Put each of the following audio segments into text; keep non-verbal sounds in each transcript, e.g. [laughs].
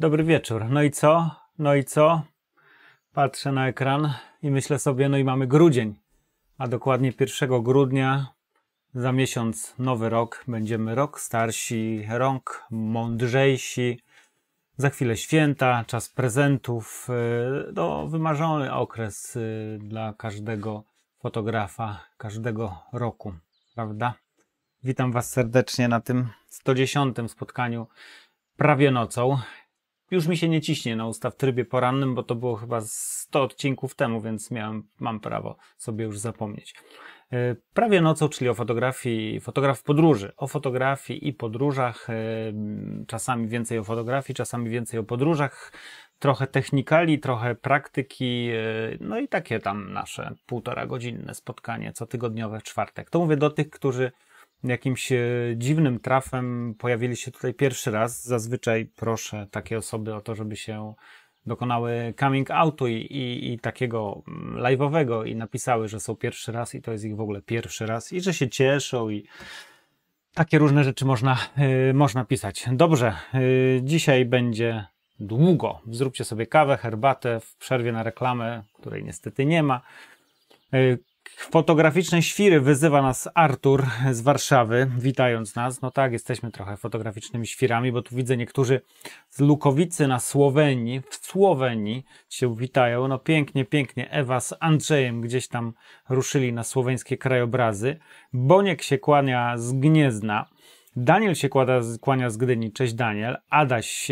Dobry wieczór. No i co? No i co? Patrzę na ekran i myślę sobie, no i mamy grudzień, a dokładnie 1 grudnia za miesiąc nowy rok. Będziemy rok starsi, rąk mądrzejsi. Za chwilę święta, czas prezentów. Y, no, wymarzony okres y, dla każdego fotografa, każdego roku, prawda? Witam Was serdecznie na tym 110 spotkaniu prawie nocą. Już mi się nie ciśnie na usta w trybie porannym, bo to było chyba 100 odcinków temu, więc miałem, mam prawo sobie już zapomnieć. E, prawie nocą, czyli o fotografii, fotograf podróży, o fotografii i podróżach, e, czasami więcej o fotografii, czasami więcej o podróżach, trochę technikali, trochę praktyki, e, no i takie tam nasze półtora godzinne spotkanie cotygodniowe w czwartek. To mówię do tych, którzy jakimś e, dziwnym trafem pojawili się tutaj pierwszy raz. Zazwyczaj proszę takie osoby o to, żeby się dokonały coming outu i, i, i takiego mm, live'owego i napisały, że są pierwszy raz i to jest ich w ogóle pierwszy raz i że się cieszą i takie różne rzeczy można, yy, można pisać. Dobrze, yy, dzisiaj będzie długo. Zróbcie sobie kawę, herbatę w przerwie na reklamę, której niestety nie ma. Yy, fotograficzne świry wyzywa nas Artur z Warszawy, witając nas. No tak, jesteśmy trochę fotograficznymi świrami, bo tu widzę niektórzy z Lukowicy na Słowenii, w Słowenii się witają. No pięknie, pięknie. Ewa z Andrzejem gdzieś tam ruszyli na słoweńskie krajobrazy. Boniek się kłania z Gniezna. Daniel się kłada, kłania z Gdyni. Cześć Daniel. Adaś,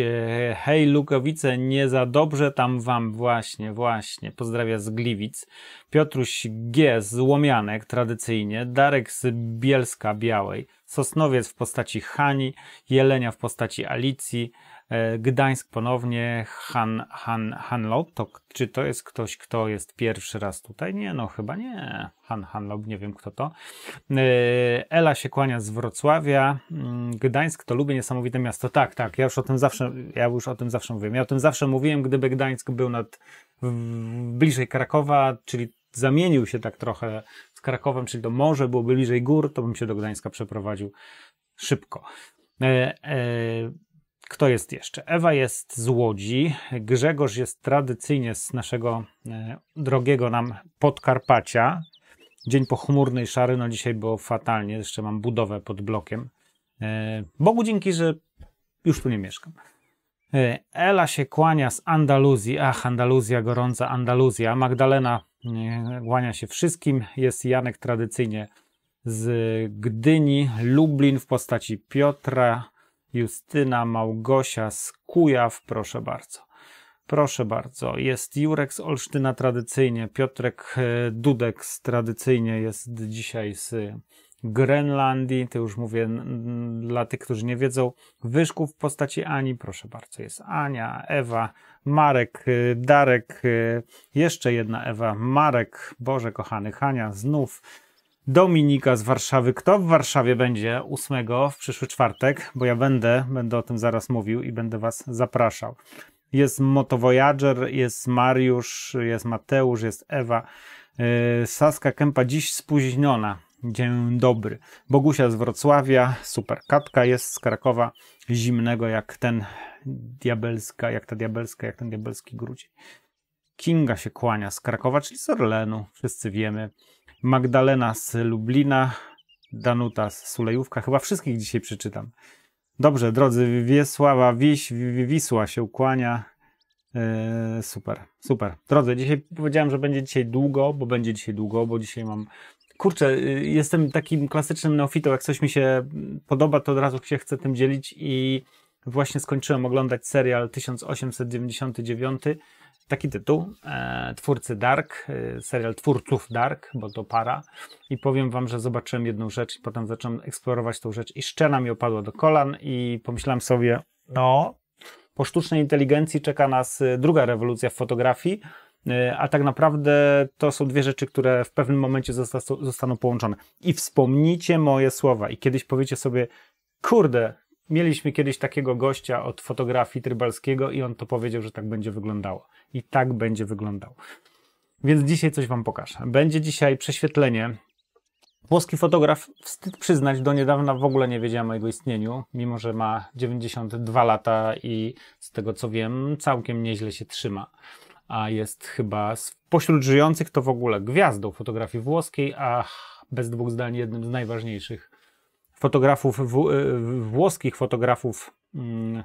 hej Lukowice, nie za dobrze tam wam. Właśnie, właśnie. Pozdrawia z Gliwic. Piotruś G. z Łomianek tradycyjnie. Darek z Bielska Białej. Sosnowiec w postaci Hani. Jelenia w postaci Alicji. E, Gdańsk ponownie, Han, Han, Hanlob, to, czy to jest ktoś, kto jest pierwszy raz tutaj? Nie, no chyba nie. Han, Hanlob, nie wiem kto to. E, Ela się kłania z Wrocławia. Mm, Gdańsk to lubię niesamowite miasto. Tak, tak, ja już o tym zawsze, ja już o tym zawsze mówiłem. Ja o tym zawsze mówiłem, gdyby Gdańsk był nad, w, bliżej Krakowa, czyli zamienił się tak trochę z Krakowem, czyli to morze byłoby bliżej gór, to bym się do Gdańska przeprowadził szybko. E, e, kto jest jeszcze? Ewa jest z Łodzi, Grzegorz jest tradycyjnie z naszego e, drogiego nam Podkarpacia. Dzień pochmurny i szary, no dzisiaj było fatalnie, jeszcze mam budowę pod blokiem. E, Bogu dzięki, że już tu nie mieszkam. E, Ela się kłania z Andaluzji. Ach, Andaluzja, gorąca Andaluzja. Magdalena e, kłania się wszystkim. Jest Janek tradycyjnie z Gdyni, Lublin w postaci Piotra, Justyna Małgosia z Kujaw, proszę bardzo. Proszę bardzo, jest Jurek z Olsztyna tradycyjnie, Piotrek e, Dudek z, tradycyjnie jest dzisiaj z Grenlandii, to już mówię dla tych, którzy nie wiedzą, Wyszków w postaci Ani, proszę bardzo, jest Ania, Ewa, Marek, e, Darek, e, jeszcze jedna Ewa, Marek, Boże kochany, Hania, znów Dominika z Warszawy. Kto w Warszawie będzie 8 w przyszły czwartek? Bo ja będę, będę o tym zaraz mówił i będę Was zapraszał. Jest Motowojager, jest Mariusz, jest Mateusz, jest Ewa. Yy, Saska Kępa dziś spóźniona. Dzień dobry. Bogusia z Wrocławia, super. Katka jest z Krakowa, zimnego jak ten diabelska, jak ta diabelska, jak ten diabelski grudzień. Kinga się kłania z Krakowa, czyli z Orlenu, wszyscy wiemy. Magdalena z Lublina, Danuta z Sulejówka. Chyba wszystkich dzisiaj przeczytam. Dobrze, drodzy, Wiesława Wiś, Wisła się ukłania. E, super, super. Drodzy, dzisiaj powiedziałem, że będzie dzisiaj długo, bo będzie dzisiaj długo, bo dzisiaj mam kurczę, y, jestem takim klasycznym neofitą, jak coś mi się podoba, to od razu się chcę tym dzielić i Właśnie skończyłem oglądać serial 1899, taki tytuł, e, twórcy Dark, e, serial twórców Dark, bo to para. I powiem wam, że zobaczyłem jedną rzecz i potem zacząłem eksplorować tą rzecz i szczena mi opadła do kolan i pomyślałem sobie, no, po sztucznej inteligencji czeka nas e, druga rewolucja w fotografii, e, a tak naprawdę to są dwie rzeczy, które w pewnym momencie zosta zostaną połączone. I wspomnijcie moje słowa i kiedyś powiecie sobie, kurde, Mieliśmy kiedyś takiego gościa od fotografii trybalskiego i on to powiedział, że tak będzie wyglądało. I tak będzie wyglądał. Więc dzisiaj coś Wam pokażę. Będzie dzisiaj prześwietlenie. Włoski fotograf, wstyd przyznać, do niedawna w ogóle nie wiedziałem o jego istnieniu, mimo że ma 92 lata i z tego co wiem, całkiem nieźle się trzyma. A jest chyba pośród żyjących to w ogóle gwiazdą fotografii włoskiej, a bez dwóch zdań jednym z najważniejszych fotografów, e, w, włoskich fotografów mm,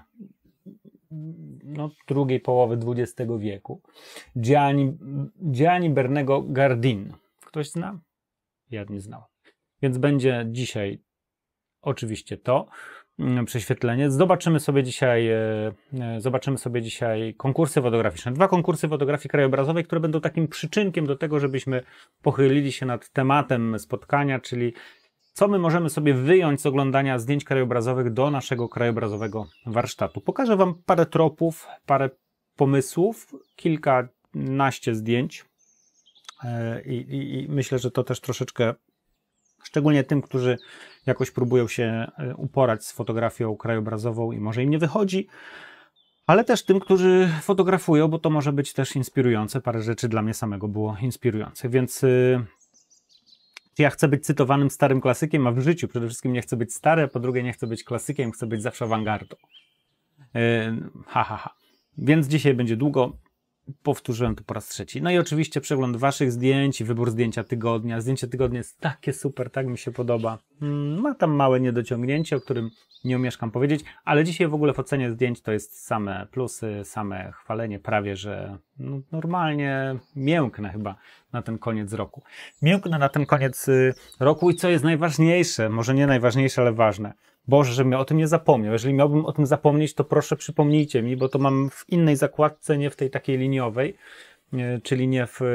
no, drugiej połowy XX wieku. Gianni, Gianni Bernego Gardin. Ktoś zna? Ja nie znałem. Więc będzie dzisiaj oczywiście to mm, prześwietlenie. Zobaczymy sobie dzisiaj, e, e, zobaczymy sobie dzisiaj konkursy fotograficzne. Dwa konkursy fotografii krajobrazowej, które będą takim przyczynkiem do tego, żebyśmy pochylili się nad tematem spotkania, czyli co my możemy sobie wyjąć z oglądania zdjęć krajobrazowych do naszego krajobrazowego warsztatu. Pokażę Wam parę tropów, parę pomysłów, kilkanaście zdjęć. E, I, i, I, myślę, że to też troszeczkę, szczególnie tym, którzy jakoś próbują się e, uporać z fotografią krajobrazową i może im nie wychodzi, ale też tym, którzy fotografują, bo to może być też inspirujące. Parę rzeczy dla mnie samego było inspirujące. Więc e, ja chcę być cytowanym starym klasykiem, a w życiu przede wszystkim nie chcę być stary, po drugie nie chcę być klasykiem, chcę być zawsze awangardą. Yy, ha, ha, ha. Więc dzisiaj będzie długo powtórzyłem to po raz trzeci. No i oczywiście przegląd waszych zdjęć i wybór zdjęcia tygodnia. Zdjęcie tygodnia jest takie super, tak mi się podoba. Mm, ma tam małe niedociągnięcie, o którym nie umieszkam powiedzieć, ale dzisiaj w ogóle w ocenie zdjęć to jest same plusy, same chwalenie, prawie że no, normalnie miękne chyba na ten koniec roku. Miękne na ten koniec y, roku i co jest najważniejsze, może nie najważniejsze, ale ważne – Boże, żebym ja o tym nie zapomniał. Jeżeli miałbym o tym zapomnieć, to proszę przypomnijcie mi, bo to mam w innej zakładce, nie w tej takiej liniowej, e, czyli nie w, e,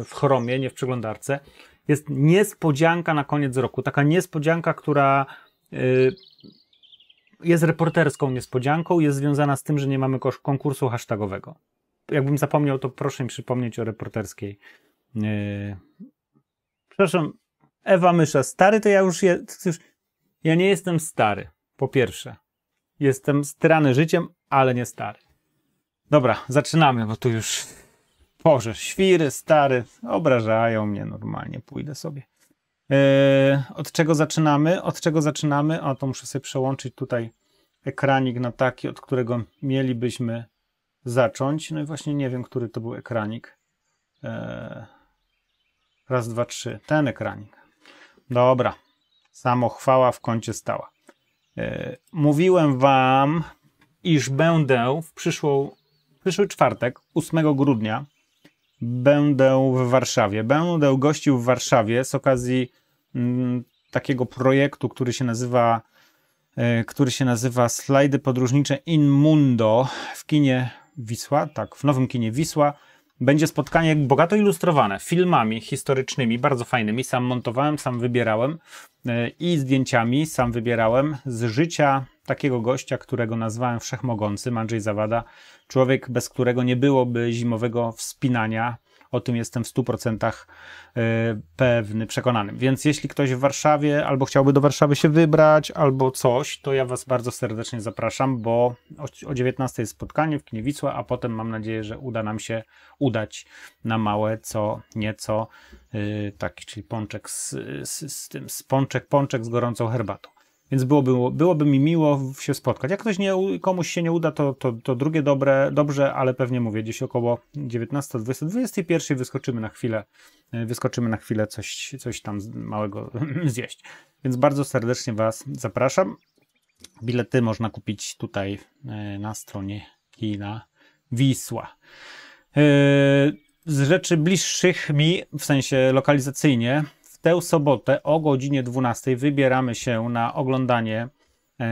e, w chromie, nie w przeglądarce. Jest niespodzianka na koniec roku. Taka niespodzianka, która jest reporterską niespodzianką, jest związana z tym, że nie mamy konkursu hashtagowego. Jakbym zapomniał, to proszę mi przypomnieć o reporterskiej. Przepraszam, Ewa Mysza, stary to ja już, jest. już ja nie jestem stary, po pierwsze. Jestem strany życiem, ale nie stary. Dobra, zaczynamy, bo tu już porze. Świry, stary, obrażają mnie normalnie, pójdę sobie. Yy, od czego zaczynamy? Od czego zaczynamy? A to muszę sobie przełączyć tutaj ekranik na taki, od którego mielibyśmy zacząć. No i właśnie nie wiem, który to był ekranik. Yy, raz, dwa, trzy. Ten ekranik. Dobra samochwała w kącie stała. E, mówiłem wam, iż będę w przyszłą, przyszły czwartek, 8 grudnia, będę w Warszawie. Będę gościł w Warszawie z okazji mm, takiego projektu, który się nazywa e, który się nazywa Slajdy podróżnicze in mundo w kinie Wisła, tak, w nowym kinie Wisła będzie spotkanie bogato ilustrowane filmami historycznymi, bardzo fajnymi. Sam montowałem, sam wybierałem e, i zdjęciami sam wybierałem z życia takiego gościa, którego nazwałem wszechmogącym, Andrzej Zawada. Człowiek, bez którego nie byłoby zimowego wspinania o tym jestem w 100% e, pewny, przekonany. Więc jeśli ktoś w Warszawie albo chciałby do Warszawy się wybrać, albo coś, to ja Was bardzo serdecznie zapraszam, bo o 19 jest spotkanie w Kniewicu, a potem mam nadzieję, że uda nam się udać na małe co nieco y, taki, czyli pączek z, z, z tym, z pączek, pączek z gorącą herbatą. Więc byłoby, byłoby mi miło się spotkać. Jak ktoś nie, komuś się nie uda, to, to, to drugie dobre, dobrze, ale pewnie mówię, gdzieś około 19, 20, 21 wyskoczymy na chwilę, e, wyskoczymy na chwilę coś, coś tam małego [laughs] zjeść. Więc bardzo serdecznie Was zapraszam. Bilety można kupić tutaj e, na stronie kina Wisła. E, z rzeczy bliższych mi, w sensie lokalizacyjnie, tę sobotę o godzinie 12 wybieramy się na oglądanie e,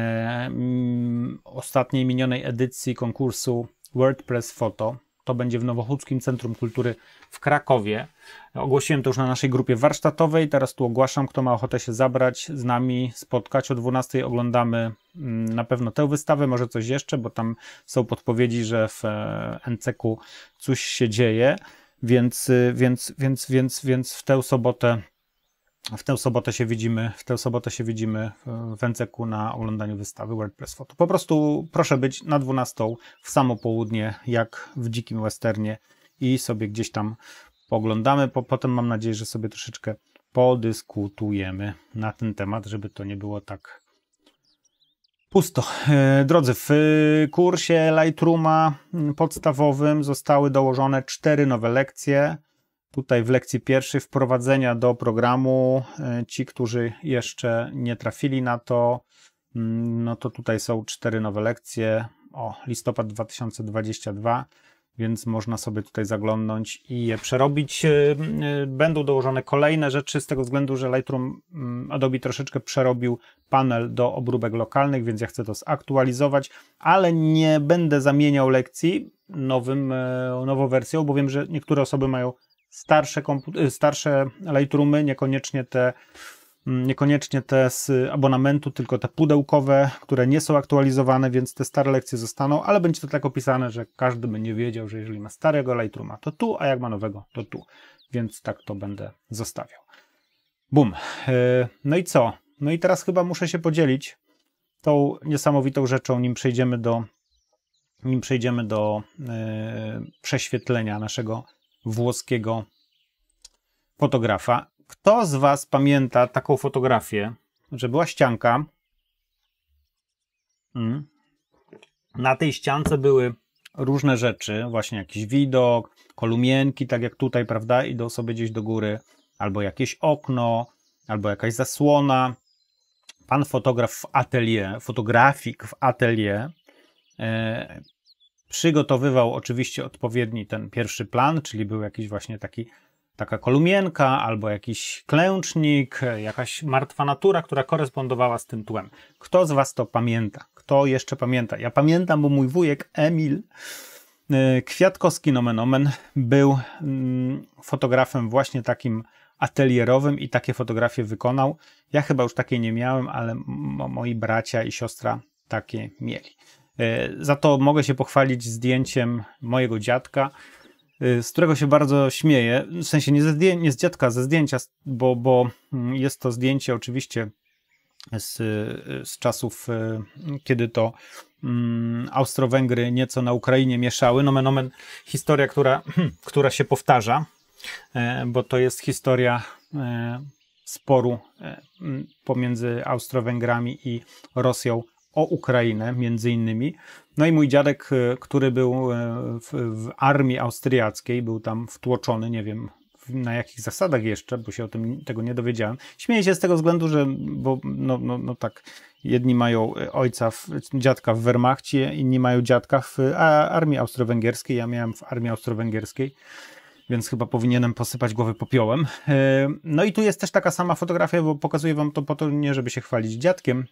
mm, ostatniej minionej edycji konkursu WordPress Photo. To będzie w Nowochódzkim Centrum Kultury w Krakowie. Ogłosiłem to już na naszej grupie warsztatowej. Teraz tu ogłaszam, kto ma ochotę się zabrać z nami, spotkać. O 12 oglądamy mm, na pewno tę wystawę, może coś jeszcze, bo tam są podpowiedzi, że w e, NCQ coś się dzieje. Więc, e, więc, więc, więc, więc w tę sobotę w tę sobotę się widzimy, w tę sobotę się widzimy w NCQ na oglądaniu wystawy WordPress Photo. Po prostu proszę być na 12 w samo południe, jak w dzikim westernie i sobie gdzieś tam poglądamy. Po, potem mam nadzieję, że sobie troszeczkę podyskutujemy na ten temat, żeby to nie było tak pusto. E, drodzy, w kursie Lightrooma podstawowym zostały dołożone cztery nowe lekcje tutaj w lekcji pierwszej wprowadzenia do programu. E, ci, którzy jeszcze nie trafili na to, mm, no to tutaj są cztery nowe lekcje. O, listopad 2022, więc można sobie tutaj zaglądnąć i je przerobić. E, e, będą dołożone kolejne rzeczy z tego względu, że Lightroom mm, Adobe troszeczkę przerobił panel do obróbek lokalnych, więc ja chcę to zaktualizować, ale nie będę zamieniał lekcji nowym, nową wersją, bo wiem, że niektóre osoby mają starsze, y, starsze Lightroomy, niekoniecznie te mm, niekoniecznie te z abonamentu, tylko te pudełkowe, które nie są aktualizowane, więc te stare lekcje zostaną, ale będzie to tak opisane, że każdy będzie wiedział, że jeżeli ma starego Lightrooma, to tu, a jak ma nowego, to tu. Więc tak to będę zostawiał. Bum. Y, no i co? No i teraz chyba muszę się podzielić tą niesamowitą rzeczą, nim przejdziemy do nim przejdziemy do y, prześwietlenia naszego włoskiego fotografa. Kto z Was pamięta taką fotografię, że była ścianka? Hmm. Na tej ściance były różne rzeczy, właśnie jakiś widok, kolumienki, tak jak tutaj, prawda, idą sobie gdzieś do góry, albo jakieś okno, albo jakaś zasłona. Pan fotograf w atelier, fotografik w atelier, e, przygotowywał oczywiście odpowiedni ten pierwszy plan, czyli był jakiś właśnie taki taka kolumienka albo jakiś klęcznik, jakaś martwa natura, która korespondowała z tym tłem. Kto z was to pamięta? Kto jeszcze pamięta? Ja pamiętam, bo mój wujek Emil y, Kwiatkowski Nomenomen był mm, fotografem właśnie takim atelierowym i takie fotografie wykonał. Ja chyba już takie nie miałem, ale moi bracia i siostra takie mieli. E, za to mogę się pochwalić zdjęciem mojego dziadka, e, z którego się bardzo śmieję. W sensie nie, ze nie z dziadka, ze zdjęcia, bo, bo mm, jest to zdjęcie oczywiście z, z czasów, e, kiedy to mm, Austro-Węgry nieco na Ukrainie mieszały. Nomen omen historia, która, [clears throat] która się powtarza, bo to jest historia sporu pomiędzy Austro-Węgrami i Rosją o Ukrainę między innymi. No i mój dziadek, y, który był y, w, w armii austriackiej, był tam wtłoczony, nie wiem, na jakich zasadach jeszcze, bo się o tym tego nie dowiedziałem. Śmieję się z tego względu, że bo no, no, no tak, jedni mają y, ojca, w, dziadka w Wehrmachcie, inni mają dziadka w a, armii austro-węgierskiej, ja miałem w armii austro-węgierskiej. Więc chyba powinienem posypać głowy popiołem. No i tu jest też taka sama fotografia, bo pokazuję wam to po to, nie żeby się chwalić dziadkiem,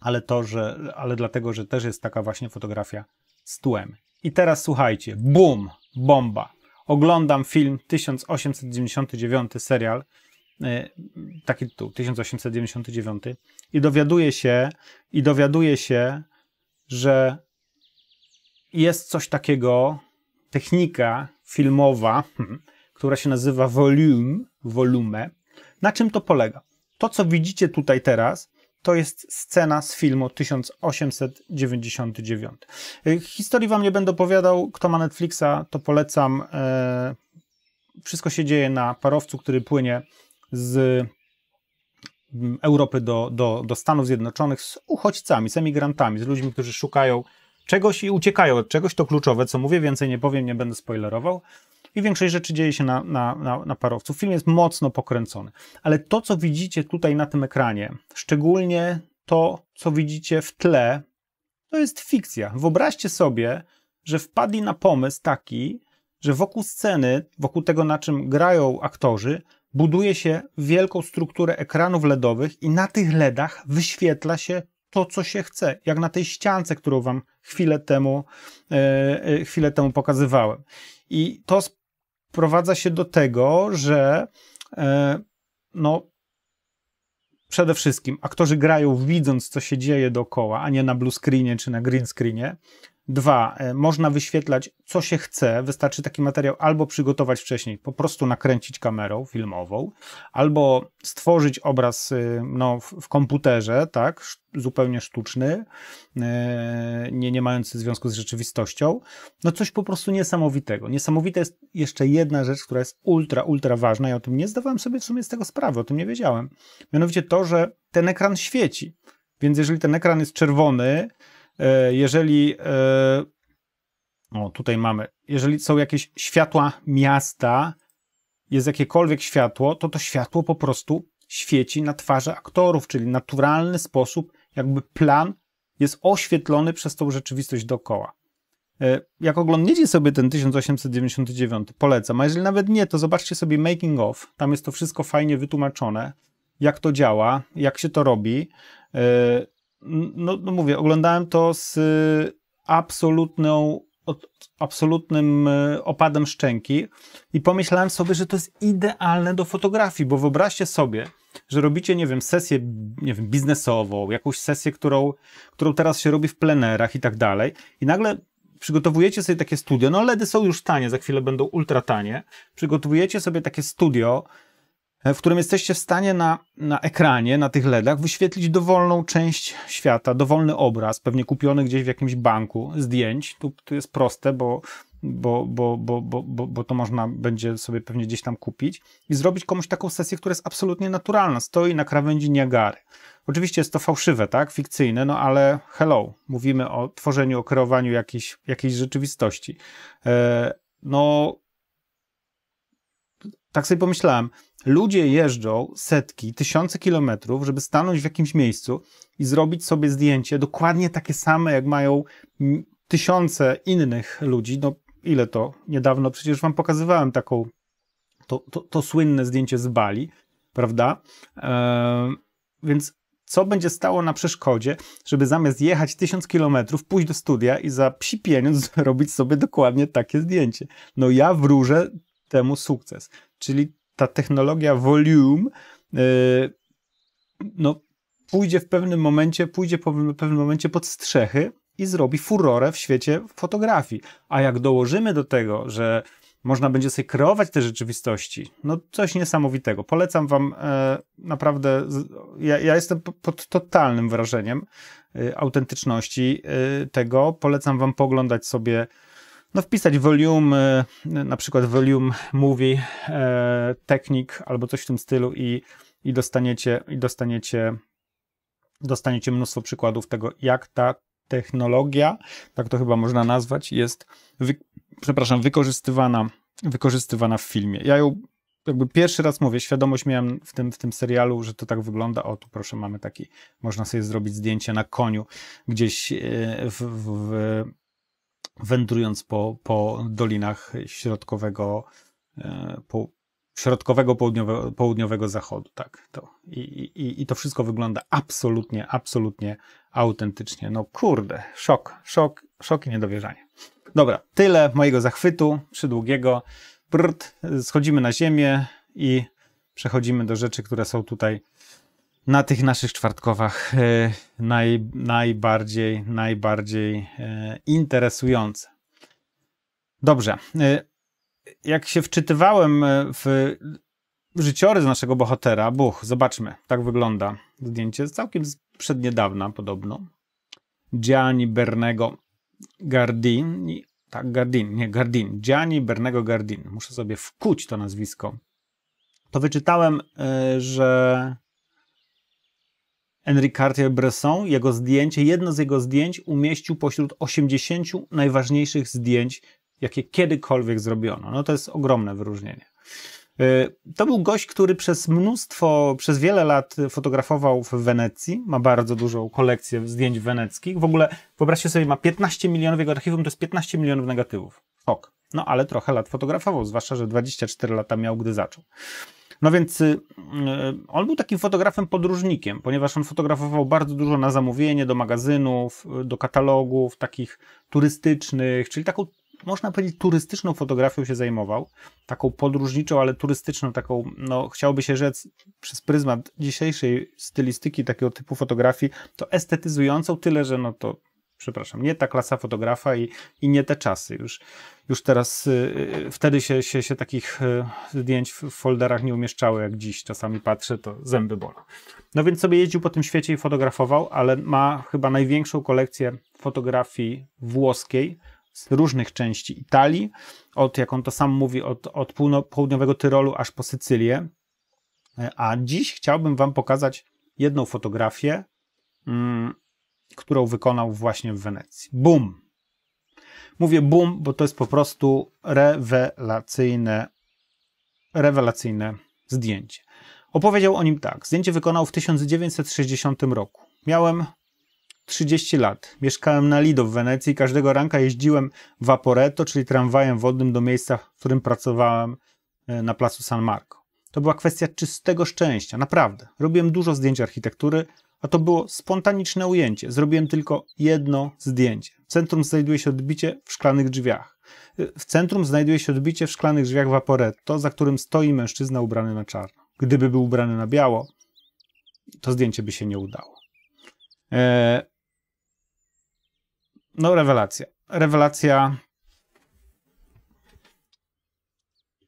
ale to, że, ale dlatego, że też jest taka właśnie fotografia z tłem. I teraz słuchajcie, bum, bomba. Oglądam film 1899, serial, y, taki tu 1899 i dowiaduje się, i dowiaduje się, że jest coś takiego, technika filmowa, hmm, która się nazywa volume, volume. Na czym to polega? To, co widzicie tutaj teraz, to jest scena z filmu 1899. Y, historii wam nie będę opowiadał. Kto ma Netflixa, to polecam. Y, wszystko się dzieje na parowcu, który płynie z mm, Europy do, do, do Stanów Zjednoczonych z uchodźcami, z emigrantami, z ludźmi, którzy szukają czegoś i uciekają od czegoś. To kluczowe, co mówię, więcej nie powiem, nie będę spoilerował i większość rzeczy dzieje się na, na, na, na parowcu. Film jest mocno pokręcony, ale to, co widzicie tutaj na tym ekranie, szczególnie to, co widzicie w tle, to jest fikcja. Wyobraźcie sobie, że wpadli na pomysł taki, że wokół sceny, wokół tego, na czym grają aktorzy, buduje się wielką strukturę ekranów LEDowych i na tych LEDach wyświetla się to, co się chce, jak na tej ściance, którą wam chwilę temu, yy, chwilę temu pokazywałem. I to sprowadza się do tego, że e, no, przede wszystkim aktorzy grają widząc, co się dzieje dookoła, a nie na blue screenie czy na green screenie, Dwa, e, można wyświetlać co się chce, wystarczy taki materiał albo przygotować wcześniej, po prostu nakręcić kamerą filmową, albo stworzyć obraz y, no, w, komputerze, tak, zupełnie sztuczny, y, nie, nie mający związku z rzeczywistością. No coś po prostu niesamowitego. Niesamowita jest jeszcze jedna rzecz, która jest ultra, ultra ważna i o tym nie zdawałem sobie w sumie z tego sprawy, o tym nie wiedziałem. Mianowicie to, że ten ekran świeci. Więc jeżeli ten ekran jest czerwony, E, jeżeli e, o, tutaj mamy, jeżeli są jakieś światła miasta, jest jakiekolwiek światło, to to światło po prostu świeci na twarze aktorów, czyli naturalny sposób, jakby plan jest oświetlony przez tą rzeczywistość dookoła. E, jak oglądniecie sobie ten 1899, polecam, a jeżeli nawet nie, to zobaczcie sobie making of, tam jest to wszystko fajnie wytłumaczone, jak to działa, jak się to robi, no, no mówię, oglądałem to z y, absolutną absolutnym y, opadem szczęki i pomyślałem sobie, że to jest idealne do fotografii, bo wyobraźcie sobie, że robicie, nie wiem, sesję nie wiem, biznesową, jakąś sesję, którą, którą teraz się robi w plenerach i tak dalej i nagle przygotowujecie sobie takie studio, no LEDy są już tanie, za chwilę będą ultra tanie, przygotowujecie sobie takie studio, E, w którym jesteście w stanie na, na ekranie, na tych LEDach, wyświetlić dowolną część świata, dowolny obraz, pewnie kupiony gdzieś w jakimś banku, zdjęć. Tu, tu jest proste, bo, bo, bo, bo, bo, bo, bo to można będzie sobie pewnie gdzieś tam kupić i zrobić komuś taką sesję, która jest absolutnie naturalna, stoi na krawędzi Niagary. Oczywiście jest to fałszywe, tak, fikcyjne, no ale hello, mówimy o tworzeniu, o kreowaniu jakiejś, jakiejś rzeczywistości. Eee, no, tak sobie pomyślałem, Ludzie jeżdżą setki, tysiące kilometrów, żeby stanąć w jakimś miejscu i zrobić sobie zdjęcie dokładnie takie same, jak mają tysiące innych ludzi. No ile to? Niedawno przecież wam pokazywałem taką, to, to, to słynne zdjęcie z Bali, prawda? E, więc co będzie stało na przeszkodzie, żeby zamiast jechać tysiąc kilometrów, pójść do studia i za psi pieniądz [laughs] robić sobie dokładnie takie zdjęcie? No ja wróżę temu sukces. Czyli ta technologia volume y, no, pójdzie w pewnym momencie, pójdzie po pewnym momencie pod strzechy i zrobi furorę w świecie fotografii. A jak dołożymy do tego, że można będzie sobie kreować te rzeczywistości, no coś niesamowitego. Polecam wam e, naprawdę, ja, ja, jestem pod totalnym wrażeniem e, autentyczności e, tego. Polecam wam poglądać sobie no, wpisać volume, y, na przykład volume movie, e, technik albo coś w tym stylu i, i dostaniecie, i dostaniecie, dostaniecie mnóstwo przykładów tego, jak ta technologia, tak to chyba można nazwać, jest, wy, przepraszam, wykorzystywana, wykorzystywana w filmie. Ja ją jakby pierwszy raz mówię, świadomość miałem w tym, w tym serialu, że to tak wygląda. O, tu proszę, mamy taki, można sobie zrobić zdjęcie na koniu gdzieś e, w, w, w wędrując po, po dolinach środkowego, e, po, środkowego południowego, południowego zachodu, tak. To. I, i, I to wszystko wygląda absolutnie, absolutnie autentycznie. No kurde, szok, szok, szok i niedowierzanie. Dobra, tyle mojego zachwytu przydługiego. Brrt, schodzimy na ziemię i przechodzimy do rzeczy, które są tutaj na tych naszych czwartkowach e, naj, najbardziej, najbardziej e, interesujące. Dobrze. E, jak się wczytywałem w życiorys naszego bohatera, Buch, zobaczmy, tak wygląda zdjęcie, całkiem z przedniedawna podobno. Gianni Bernego Gardini, tak, Gardin, nie Gardin, Gianni Bernego Gardin. Muszę sobie wkuć to nazwisko. To wyczytałem, że Henri Cartier-Bresson, jego zdjęcie, jedno z jego zdjęć umieścił pośród 80 najważniejszych zdjęć, jakie kiedykolwiek zrobiono. No to jest ogromne wyróżnienie. Y, to był gość, który przez mnóstwo, przez wiele lat fotografował w Wenecji. Ma bardzo dużą kolekcję zdjęć weneckich. W ogóle, wyobraźcie sobie, ma 15 milionów, jego archiwum to jest 15 milionów negatywów. Ok. No ale trochę lat fotografował, zwłaszcza, że 24 lata miał, gdy zaczął. No więc y, y, on był takim fotografem podróżnikiem, ponieważ on fotografował bardzo dużo na zamówienie do magazynów, y, do katalogów takich turystycznych, czyli taką można powiedzieć, turystyczną fotografią się zajmował, taką podróżniczą, ale turystyczną, taką, no chciałoby się rzec przez pryzmat dzisiejszej stylistyki takiego typu fotografii, to estetyzującą, tyle, że no to przepraszam, nie ta klasa fotografa i, i nie te czasy już. Już teraz y, y, wtedy się, się, się takich y, zdjęć w folderach nie umieszczało jak dziś. Czasami patrzę, to zęby bolą. No więc sobie jeździł po tym świecie i fotografował, ale ma chyba największą kolekcję fotografii włoskiej z różnych części Italii, od jak on to sam mówi, od, od półno, południowego Tyrolu aż po Sycylię. E, a dziś chciałbym Wam pokazać jedną fotografię. Mm, którą wykonał właśnie w Wenecji. Boom! Mówię boom, bo to jest po prostu rewelacyjne, rewelacyjne zdjęcie. Opowiedział o nim tak. Zdjęcie wykonał w 1960 roku. Miałem 30 lat. Mieszkałem na Lido w Wenecji i każdego ranka jeździłem Vaporetto, czyli tramwajem wodnym do miejsca, w którym pracowałem e, na placu San Marco. To była kwestia czystego szczęścia, naprawdę. Robiłem dużo zdjęć architektury, a to było spontaniczne ujęcie. Zrobiłem tylko jedno zdjęcie. W centrum znajduje się odbicie w szklanych drzwiach. W centrum znajduje się odbicie w szklanych drzwiach Vaporetto, za którym stoi mężczyzna ubrany na czarno. Gdyby był ubrany na biało, to zdjęcie by się nie udało. Eee... No, rewelacja. Rewelacja.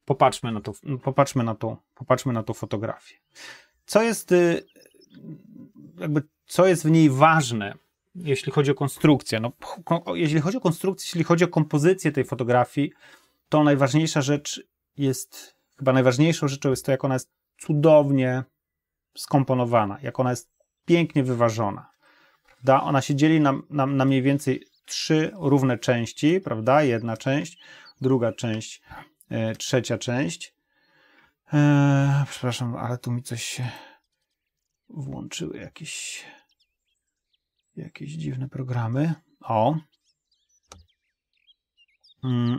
Popatrzmy na, to, popatrzmy, na to, popatrzmy na tą fotografię. Co jest. Y, jakby co jest w niej ważne, jeśli chodzi o konstrukcję. No, jeśli chodzi o konstrukcję, jeśli chodzi o kompozycję tej fotografii, to najważniejsza rzecz jest, chyba najważniejszą rzeczą jest to, jak ona jest cudownie skomponowana, jak ona jest pięknie wyważona. Prawda? Ona się dzieli na, na, na mniej więcej trzy równe części, prawda? Jedna część, druga część, yy, trzecia część. Eee, przepraszam, ale tu mi coś się włączyły jakieś jakieś dziwne programy. O. Mm.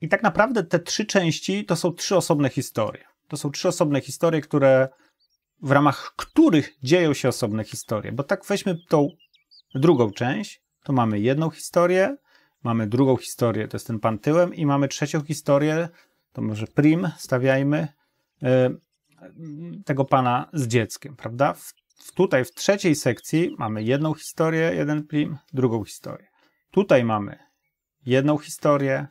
I tak naprawdę te trzy części to są trzy osobne historie. To są trzy osobne historie, które w ramach których dzieją się osobne historie. Bo tak weźmy tą drugą część, to mamy jedną historię, mamy drugą historię, to jest ten pan tyłem i mamy trzecią historię, to może prim stawiajmy, y, tego pana z dzieckiem, prawda? W, tutaj w trzeciej sekcji mamy jedną historię, jeden film, drugą historię. Tutaj mamy jedną historię,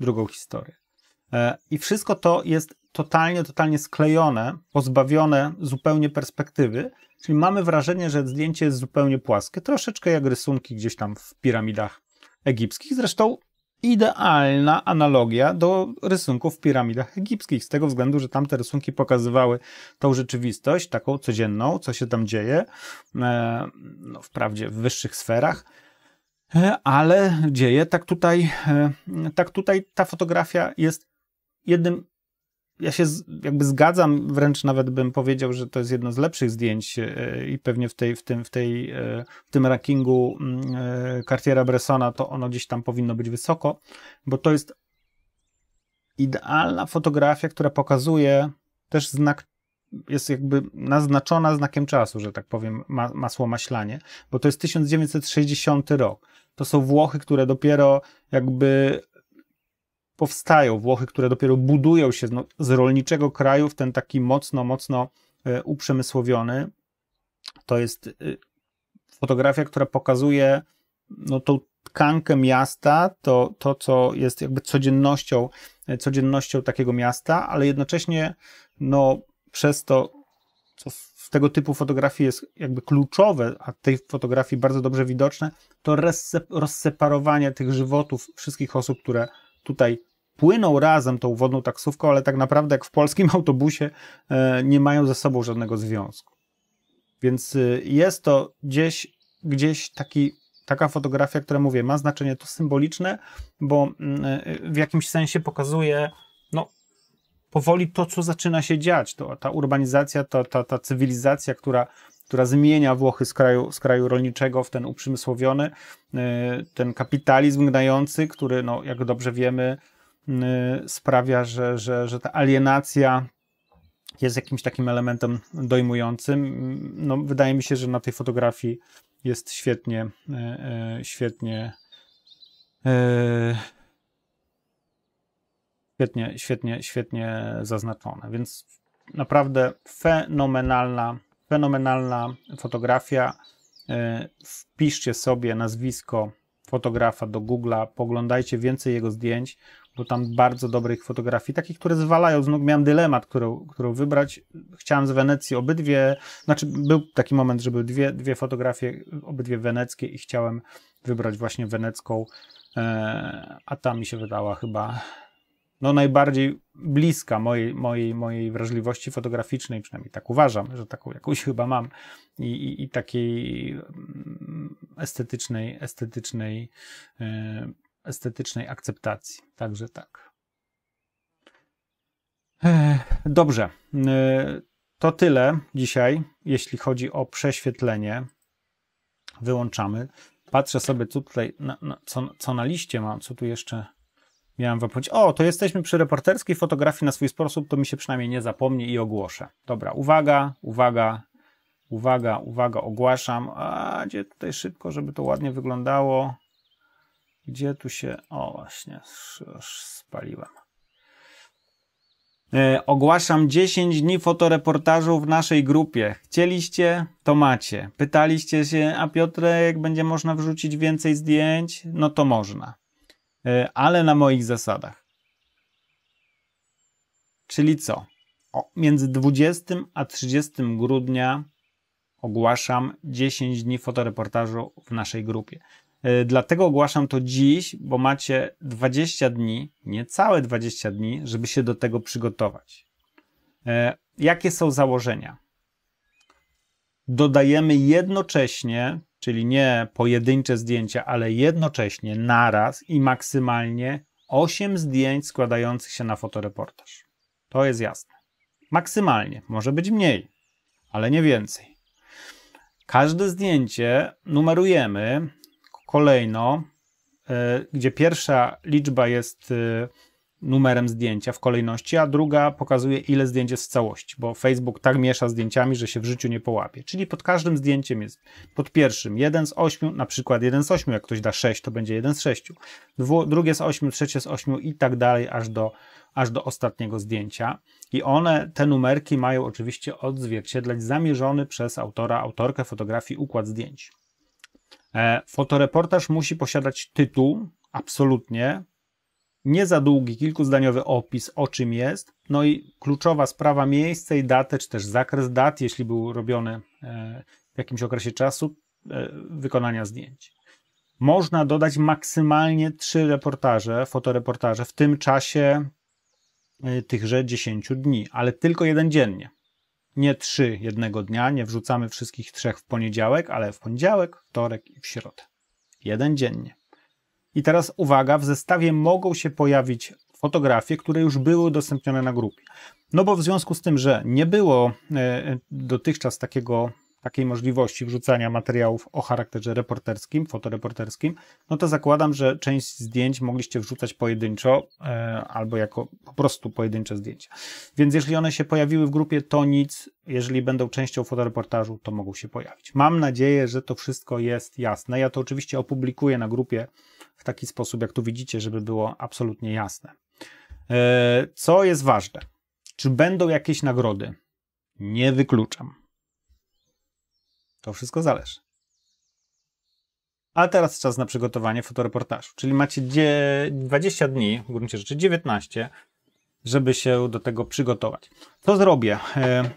drugą historię. E, I wszystko to jest totalnie, totalnie sklejone, pozbawione zupełnie perspektywy, czyli mamy wrażenie, że zdjęcie jest zupełnie płaskie, troszeczkę jak rysunki gdzieś tam w piramidach egipskich. Zresztą idealna analogia do rysunków w piramidach egipskich, z tego względu, że tamte rysunki pokazywały tą rzeczywistość, taką codzienną, co się tam dzieje, e, no, wprawdzie w wyższych sferach, e, ale dzieje. Tak tutaj, e, tak tutaj ta fotografia jest jednym ja się jakby zgadzam, wręcz nawet bym powiedział, że to jest jedno z lepszych zdjęć e, i pewnie w, tej, w, tym, w, tej, e, w tym rankingu mm, e, Cartiera Bressona to ono gdzieś tam powinno być wysoko, bo to jest idealna fotografia, która pokazuje też znak, jest jakby naznaczona znakiem czasu, że tak powiem, masło maślanie, bo to jest 1960 rok. To są Włochy, które dopiero jakby powstają. Włochy, które dopiero budują się no, z rolniczego kraju w ten taki mocno, mocno e, uprzemysłowiony. To jest e, fotografia, która pokazuje no, tą tkankę miasta, to, to co jest jakby codziennością, e, codziennością takiego miasta, ale jednocześnie no, przez to, co w tego typu fotografii jest jakby kluczowe, a tej fotografii bardzo dobrze widoczne, to rozseparowanie tych żywotów wszystkich osób, które tutaj płyną razem tą wodną taksówką, ale tak naprawdę jak w polskim [laughs] autobusie e, nie mają ze sobą żadnego związku. Więc e, jest to gdzieś, gdzieś taki, taka fotografia, która mówię, ma znaczenie to symboliczne, bo mm, e, w jakimś sensie pokazuje no, powoli to, co zaczyna się dziać. To, ta urbanizacja, ta, ta, ta cywilizacja, która która zmienia Włochy z kraju, z kraju rolniczego w ten uprzemysłowiony, ten kapitalizm gnający, który, no, jak dobrze wiemy, Y, sprawia, że, że, że ta alienacja jest jakimś takim elementem dojmującym. No, wydaje mi się, że na tej fotografii jest świetnie, y, y, świetnie, świetnie, świetnie, świetnie zaznaczone. Więc naprawdę fenomenalna, fenomenalna fotografia. Wpiszcie sobie nazwisko fotografa do Google'a, poglądajcie więcej jego zdjęć bo tam bardzo dobrych fotografii, takich, które zwalają z nóg. Miałem dylemat, którą, którą wybrać. Chciałem z Wenecji obydwie, znaczy był taki moment, żeby dwie, dwie fotografie, obydwie weneckie i chciałem wybrać właśnie wenecką, e, a ta mi się wydała chyba no, najbardziej bliska mojej, mojej, mojej wrażliwości fotograficznej, przynajmniej tak uważam, że taką jakąś chyba mam i, i, i takiej mm, estetycznej, estetycznej e, estetycznej akceptacji. Także tak. Dobrze. Y, to tyle dzisiaj, jeśli chodzi o prześwietlenie. Wyłączamy. Patrzę sobie tutaj, na, na, co, co na liście mam, co tu jeszcze miałem wypowiedzieć. O, to jesteśmy przy reporterskiej fotografii na swój sposób, to mi się przynajmniej nie zapomnie i ogłoszę. Dobra, uwaga, uwaga, uwaga, uwaga, ogłaszam. A, gdzie tutaj szybko, żeby to ładnie wyglądało. Gdzie tu się... O, właśnie, już spaliłem. E, ogłaszam 10 dni fotoreportażu w naszej grupie. Chcieliście, to macie. Pytaliście się, a Piotrek, będzie można wrzucić więcej zdjęć? No to można. E, ale na moich zasadach. Czyli co? O, między 20 a 30 grudnia ogłaszam 10 dni fotoreportażu w naszej grupie. E, dlatego ogłaszam to dziś, bo macie 20 dni, niecałe 20 dni, żeby się do tego przygotować. E, jakie są założenia? Dodajemy jednocześnie, czyli nie pojedyncze zdjęcia, ale jednocześnie naraz i maksymalnie 8 zdjęć składających się na fotoreportaż. To jest jasne. Maksymalnie, może być mniej, ale nie więcej. Każde zdjęcie numerujemy kolejno, e, gdzie pierwsza liczba jest e, numerem zdjęcia w kolejności, a druga pokazuje, ile zdjęć jest w całości, bo Facebook tak miesza zdjęciami, że się w życiu nie połapie. Czyli pod każdym zdjęciem jest pod pierwszym 1 z 8, na przykład 1 z 8, jak ktoś da 6, to będzie 1 z 6, Dwu, drugie z 8, trzecie z 8 i tak dalej, aż do, aż do ostatniego zdjęcia. I one, te numerki mają oczywiście odzwierciedlać zamierzony przez autora, autorkę fotografii układ zdjęć. E, fotoreportaż musi posiadać tytuł, absolutnie, nie za długi, kilkuzdaniowy opis o czym jest, no i kluczowa sprawa miejsce i datę, czy też zakres dat, jeśli był robiony e, w jakimś okresie czasu e, wykonania zdjęć. Można dodać maksymalnie trzy reportaże, fotoreportaże w tym czasie tychże 10 dni, ale tylko jeden dziennie nie trzy jednego dnia, nie wrzucamy wszystkich trzech w poniedziałek, ale w poniedziałek, wtorek i w środę. Jeden dziennie. I teraz uwaga, w zestawie mogą się pojawić fotografie, które już były udostępnione na grupie. No bo w związku z tym, że nie było e, e, dotychczas takiego takiej możliwości wrzucania materiałów o charakterze reporterskim, fotoreporterskim, no to zakładam, że część zdjęć mogliście wrzucać pojedynczo e, albo jako po prostu pojedyncze zdjęcia. Więc jeśli one się pojawiły w grupie, to nic. Jeżeli będą częścią fotoreportażu, to mogą się pojawić. Mam nadzieję, że to wszystko jest jasne. Ja to oczywiście opublikuję na grupie w taki sposób, jak tu widzicie, żeby było absolutnie jasne. E, co jest ważne? Czy będą jakieś nagrody? Nie wykluczam. To wszystko zależy. A teraz czas na przygotowanie fotoreportażu. Czyli macie 20 dni, w gruncie rzeczy 19, żeby się do tego przygotować. Co zrobię? E,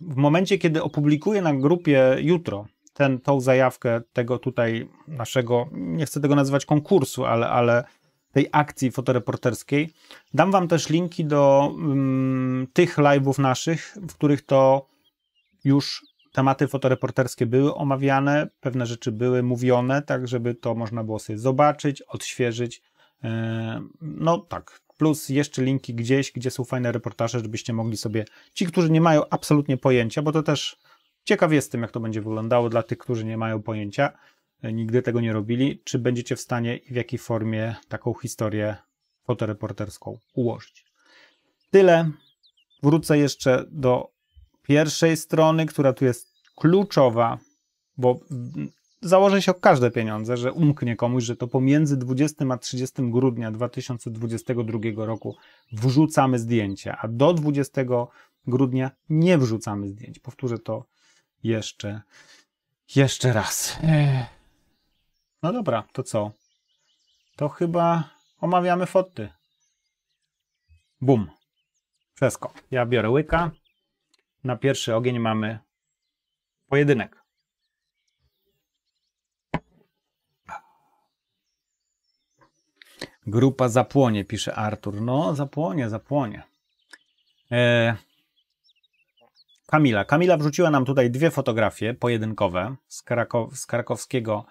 w momencie, kiedy opublikuję na grupie jutro ten, tą zajawkę tego tutaj naszego, nie chcę tego nazywać konkursu, ale, ale tej akcji fotoreporterskiej, dam Wam też linki do um, tych live'ów naszych, w których to już tematy fotoreporterskie były omawiane, pewne rzeczy były mówione, tak żeby to można było sobie zobaczyć, odświeżyć. E, no tak, plus jeszcze linki gdzieś, gdzie są fajne reportaże, żebyście mogli sobie, ci, którzy nie mają absolutnie pojęcia, bo to też ciekaw jestem, jak to będzie wyglądało dla tych, którzy nie mają pojęcia, e, nigdy tego nie robili, czy będziecie w stanie i w jakiej formie taką historię fotoreporterską ułożyć. Tyle. Wrócę jeszcze do pierwszej strony, która tu jest kluczowa, bo założę się o każde pieniądze, że umknie komuś, że to pomiędzy 20 a 30 grudnia 2022 roku wrzucamy zdjęcia, a do 20 grudnia nie wrzucamy zdjęć. Powtórzę to jeszcze, jeszcze raz. No dobra, to co? To chyba omawiamy foty. Bum. Wszystko. Ja biorę łyka. Na pierwszy ogień mamy pojedynek. Grupa zapłonie, pisze Artur. No, zapłonie, zapłonie. E... Kamila. Kamila wrzuciła nam tutaj dwie fotografie pojedynkowe z, z krakowskiego,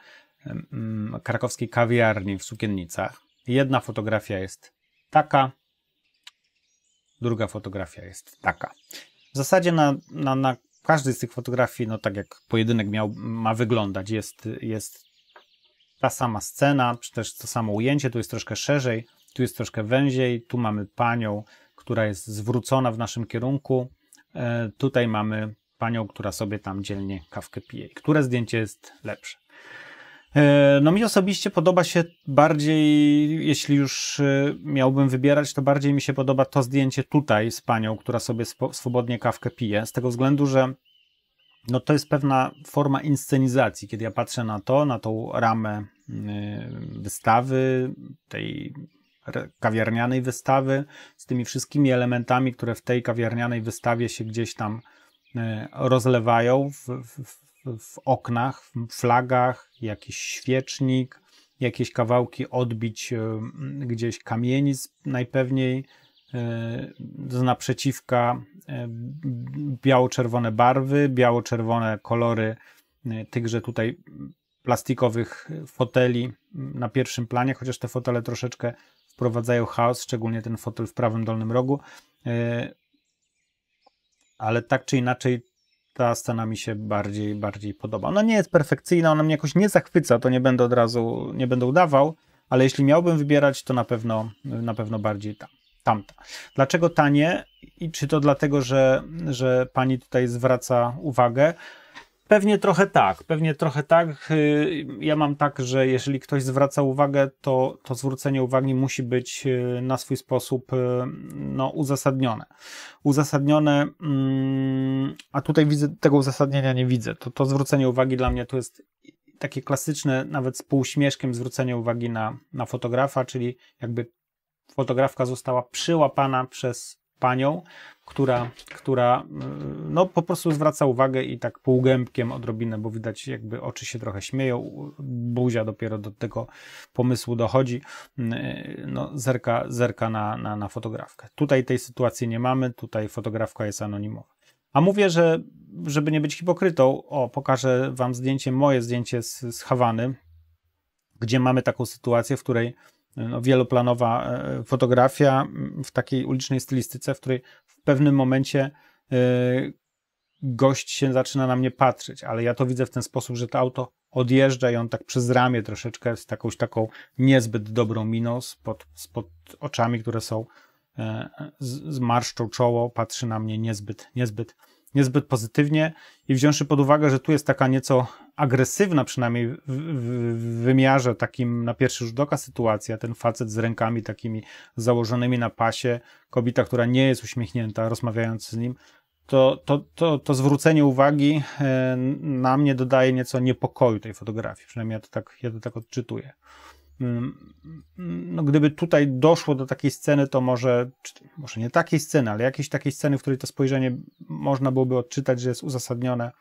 mm, krakowskiej kawiarni w Sukiennicach. Jedna fotografia jest taka, druga fotografia jest taka. W zasadzie na, na, na każdej z tych fotografii, no tak jak pojedynek miał, ma wyglądać, jest, jest ta sama scena, czy też to samo ujęcie, tu jest troszkę szerzej, tu jest troszkę węziej, tu mamy panią, która jest zwrócona w naszym kierunku, e, tutaj mamy panią, która sobie tam dzielnie kawkę pije. Które zdjęcie jest lepsze? E, no mi osobiście podoba się bardziej, jeśli już e, miałbym wybierać, to bardziej mi się podoba to zdjęcie tutaj z panią, która sobie swobodnie kawkę pije, z tego względu, że no to jest pewna forma inscenizacji, kiedy ja patrzę na to, na tą ramę y, wystawy, tej kawiarnianej wystawy, z tymi wszystkimi elementami, które w tej kawiarnianej wystawie się gdzieś tam y, rozlewają w, w, w oknach, flagach, jakiś świecznik, jakieś kawałki odbić e, gdzieś kamienic najpewniej e, z naprzeciwka e, biało-czerwone barwy, biało-czerwone kolory tychże tutaj plastikowych foteli na pierwszym planie, chociaż te fotele troszeczkę wprowadzają chaos, szczególnie ten fotel w prawym dolnym rogu. Ale tak czy inaczej, ta scena mi się bardziej, bardziej podoba. Ona nie jest perfekcyjna, ona mnie jakoś nie zachwyca, to nie będę od razu, nie będę udawał, ale jeśli miałbym wybierać, to na pewno, na pewno bardziej ta, tamta. Dlaczego tanie? I czy to dlatego, że, że pani tutaj zwraca uwagę? Pewnie trochę tak, pewnie trochę tak. Y, ja mam tak, że jeżeli ktoś zwraca uwagę, to, to zwrócenie uwagi musi być y, na swój sposób y, no, uzasadnione. Uzasadnione, mm, a tutaj widzę, tego uzasadnienia nie widzę. To, to zwrócenie uwagi dla mnie to jest takie klasyczne, nawet z półśmieszkiem zwrócenie uwagi na, na fotografa, czyli jakby fotografka została przyłapana przez panią, która, która e, no, po prostu zwraca uwagę i tak półgębkiem odrobinę, bo widać jakby oczy się trochę śmieją, buzia dopiero do tego pomysłu dochodzi, e, no, zerka, zerka na, na, na fotografkę. Tutaj tej sytuacji nie mamy, tutaj fotografka jest anonimowa. A mówię, że żeby nie być hipokrytą, o, pokażę wam zdjęcie, moje zdjęcie z, z Hawany, gdzie mamy taką sytuację, w której no, wieloplanowa e, fotografia w takiej ulicznej stylistyce, w której w pewnym momencie e, gość się zaczyna na mnie patrzeć, ale ja to widzę w ten sposób, że to auto odjeżdża i on tak przez ramię troszeczkę z jakąś taką niezbyt dobrą miną spod, spod oczami, które są e, z, marszczą czoło, patrzy na mnie niezbyt, niezbyt niezbyt pozytywnie i wziąwszy pod uwagę, że tu jest taka nieco agresywna, przynajmniej w, w, wymiarze takim na pierwszy rzut oka sytuacja, ten facet z rękami takimi założonymi na pasie, kobieta, która nie jest uśmiechnięta, rozmawiając z nim, to, to, to, to zwrócenie uwagi e, na mnie dodaje nieco niepokoju tej fotografii, przynajmniej ja to tak, ja to tak odczytuję. Mm, no gdyby tutaj doszło do takiej sceny, to może, może nie takiej sceny, ale jakiejś takiej sceny, w której to spojrzenie można byłoby odczytać, że jest uzasadnione,